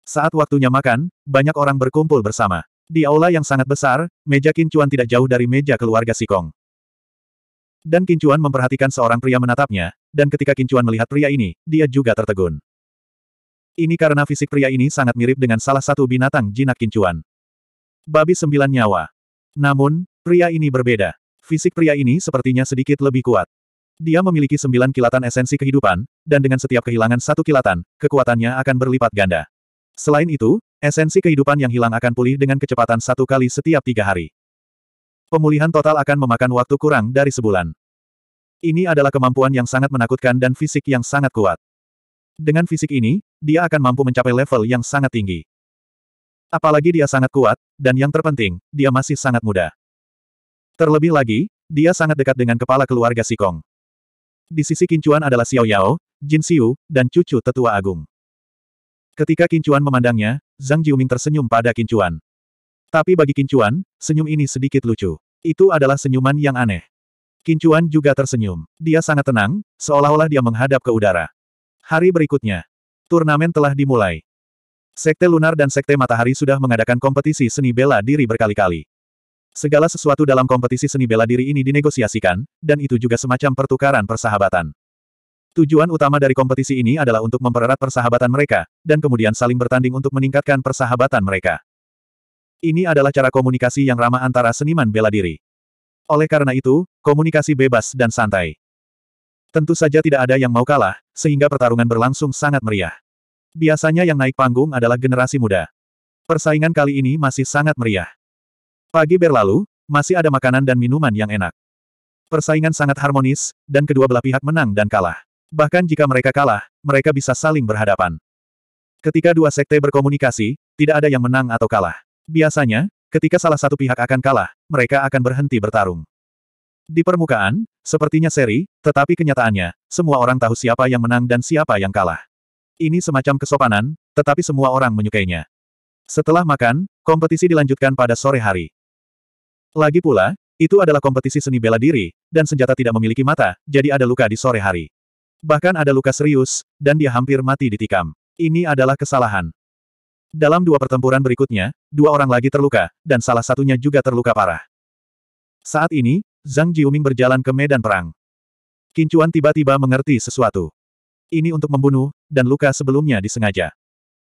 Saat waktunya makan, banyak orang berkumpul bersama. Di aula yang sangat besar, meja Kincuan tidak jauh dari meja keluarga Sikong. Dan Kincuan memperhatikan seorang pria menatapnya, dan ketika Kincuan melihat pria ini, dia juga tertegun. Ini karena fisik pria ini sangat mirip dengan salah satu binatang jinak Kincuan. Babi sembilan nyawa. Namun, Pria ini berbeda. Fisik pria ini sepertinya sedikit lebih kuat. Dia memiliki sembilan kilatan esensi kehidupan, dan dengan setiap kehilangan satu kilatan, kekuatannya akan berlipat ganda. Selain itu, esensi kehidupan yang hilang akan pulih dengan kecepatan satu kali setiap tiga hari. Pemulihan total akan memakan waktu kurang dari sebulan. Ini adalah kemampuan yang sangat menakutkan dan fisik yang sangat kuat. Dengan fisik ini, dia akan mampu mencapai level yang sangat tinggi. Apalagi dia sangat kuat, dan yang terpenting, dia masih sangat muda. Terlebih lagi, dia sangat dekat dengan kepala keluarga Sikong. Di sisi Kincuan adalah Xiao Yao, Jin Xiu, dan cucu tetua agung. Ketika Kincuan memandangnya, Zhang Jiuming tersenyum pada Kincuan. Tapi bagi Kincuan, senyum ini sedikit lucu. Itu adalah senyuman yang aneh. Kincuan juga tersenyum. Dia sangat tenang, seolah-olah dia menghadap ke udara. Hari berikutnya, turnamen telah dimulai. Sekte Lunar dan Sekte Matahari sudah mengadakan kompetisi seni bela diri berkali-kali. Segala sesuatu dalam kompetisi seni bela diri ini dinegosiasikan, dan itu juga semacam pertukaran persahabatan. Tujuan utama dari kompetisi ini adalah untuk mempererat persahabatan mereka, dan kemudian saling bertanding untuk meningkatkan persahabatan mereka. Ini adalah cara komunikasi yang ramah antara seniman bela diri. Oleh karena itu, komunikasi bebas dan santai. Tentu saja tidak ada yang mau kalah, sehingga pertarungan berlangsung sangat meriah. Biasanya yang naik panggung adalah generasi muda. Persaingan kali ini masih sangat meriah. Pagi berlalu, masih ada makanan dan minuman yang enak. Persaingan sangat harmonis, dan kedua belah pihak menang dan kalah. Bahkan jika mereka kalah, mereka bisa saling berhadapan. Ketika dua sekte berkomunikasi, tidak ada yang menang atau kalah. Biasanya, ketika salah satu pihak akan kalah, mereka akan berhenti bertarung. Di permukaan, sepertinya seri, tetapi kenyataannya, semua orang tahu siapa yang menang dan siapa yang kalah. Ini semacam kesopanan, tetapi semua orang menyukainya. Setelah makan, kompetisi dilanjutkan pada sore hari. Lagi pula, itu adalah kompetisi seni bela diri, dan senjata tidak memiliki mata, jadi ada luka di sore hari. Bahkan ada luka serius, dan dia hampir mati ditikam. Ini adalah kesalahan. Dalam dua pertempuran berikutnya, dua orang lagi terluka, dan salah satunya juga terluka parah. Saat ini, Zhang Jiuming berjalan ke medan perang. Kincuan tiba-tiba mengerti sesuatu. Ini untuk membunuh, dan luka sebelumnya disengaja.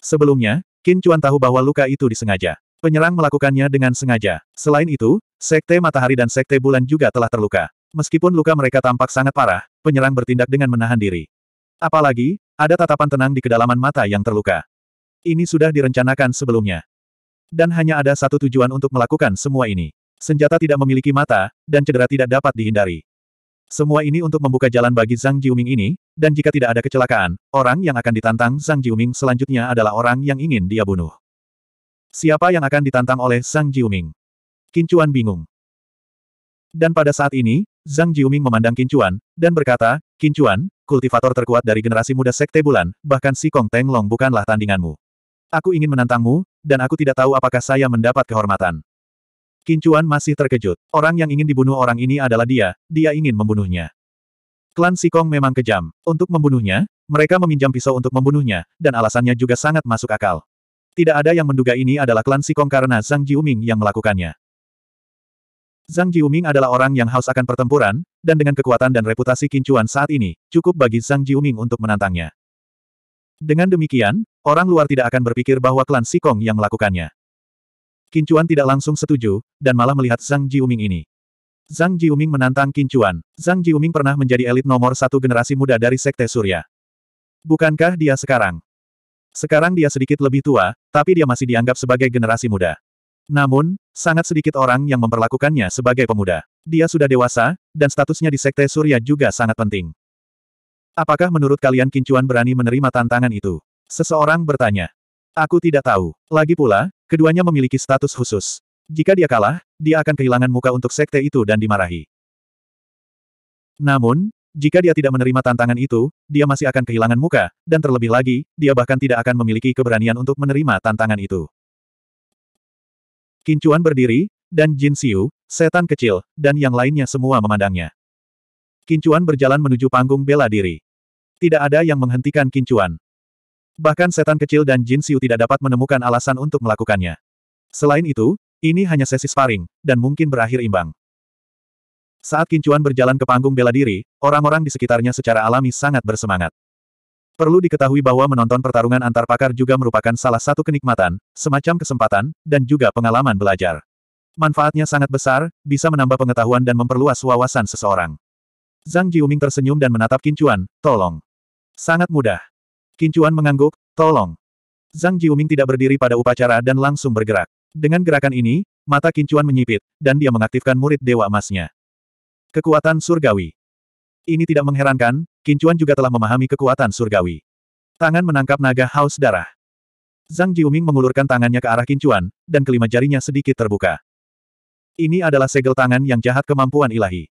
Sebelumnya, Kincuan tahu bahwa luka itu disengaja. Penyerang melakukannya dengan sengaja. Selain itu, Sekte Matahari dan Sekte Bulan juga telah terluka. Meskipun luka mereka tampak sangat parah, penyerang bertindak dengan menahan diri. Apalagi, ada tatapan tenang di kedalaman mata yang terluka. Ini sudah direncanakan sebelumnya. Dan hanya ada satu tujuan untuk melakukan semua ini. Senjata tidak memiliki mata, dan cedera tidak dapat dihindari. Semua ini untuk membuka jalan bagi Zhang Jiuming ini, dan jika tidak ada kecelakaan, orang yang akan ditantang Zhang Jiuming selanjutnya adalah orang yang ingin dia bunuh. Siapa yang akan ditantang oleh Zhang Jiuming? Kincuan bingung. Dan pada saat ini, Zhang Jiuming memandang Kincuan, dan berkata, Kincuan, kultivator terkuat dari generasi muda Sekte Bulan, bahkan si Kong Teng Long bukanlah tandinganmu. Aku ingin menantangmu, dan aku tidak tahu apakah saya mendapat kehormatan. Kincuan masih terkejut. Orang yang ingin dibunuh orang ini adalah dia, dia ingin membunuhnya. Klan Sikong memang kejam. Untuk membunuhnya, mereka meminjam pisau untuk membunuhnya, dan alasannya juga sangat masuk akal. Tidak ada yang menduga ini adalah klan Sikong karena Zhang Jiuming yang melakukannya. Zhang Jiuming adalah orang yang haus akan pertempuran, dan dengan kekuatan dan reputasi kincuan saat ini, cukup bagi Zhang Jiuming untuk menantangnya. Dengan demikian, orang luar tidak akan berpikir bahwa klan Sikong yang melakukannya. Kincuan tidak langsung setuju, dan malah melihat Zhang Jiuming ini. Zhang Jiuming menantang Kincuan. Zhang Jiuming pernah menjadi elit nomor satu generasi muda dari Sekte Surya. Bukankah dia sekarang? Sekarang dia sedikit lebih tua, tapi dia masih dianggap sebagai generasi muda. Namun, sangat sedikit orang yang memperlakukannya sebagai pemuda. Dia sudah dewasa, dan statusnya di Sekte Surya juga sangat penting. Apakah menurut kalian Kincuan berani menerima tantangan itu? Seseorang bertanya. Aku tidak tahu. Lagi pula, keduanya memiliki status khusus. Jika dia kalah, dia akan kehilangan muka untuk sekte itu dan dimarahi. Namun, jika dia tidak menerima tantangan itu, dia masih akan kehilangan muka, dan terlebih lagi, dia bahkan tidak akan memiliki keberanian untuk menerima tantangan itu. Kincuan berdiri, dan Jin Xiu, setan kecil, dan yang lainnya semua memandangnya. Kincuan berjalan menuju panggung bela diri. Tidak ada yang menghentikan Kincuan. Bahkan setan kecil dan Jin Xiu tidak dapat menemukan alasan untuk melakukannya. Selain itu, ini hanya sesi sparing, dan mungkin berakhir imbang. Saat Kincuan berjalan ke panggung bela diri, orang-orang di sekitarnya secara alami sangat bersemangat. Perlu diketahui bahwa menonton pertarungan antar pakar juga merupakan salah satu kenikmatan, semacam kesempatan, dan juga pengalaman belajar. Manfaatnya sangat besar, bisa menambah pengetahuan dan memperluas wawasan seseorang. Zhang Jiuming tersenyum dan menatap Kincuan, tolong. Sangat mudah. Kincuan mengangguk, tolong. Zhang Jiuming tidak berdiri pada upacara dan langsung bergerak. Dengan gerakan ini, mata Kincuan menyipit, dan dia mengaktifkan murid dewa emasnya. Kekuatan surgawi. Ini tidak mengherankan, Kincuan juga telah memahami kekuatan surgawi. Tangan menangkap naga haus darah. Zhang Jiuming mengulurkan tangannya ke arah Kincuan, dan kelima jarinya sedikit terbuka. Ini adalah segel tangan yang jahat kemampuan ilahi.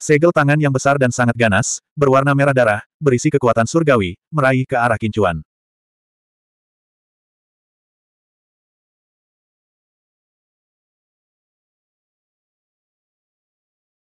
Segel tangan yang besar dan sangat ganas, berwarna merah darah, berisi kekuatan surgawi, meraih ke arah Kincuan.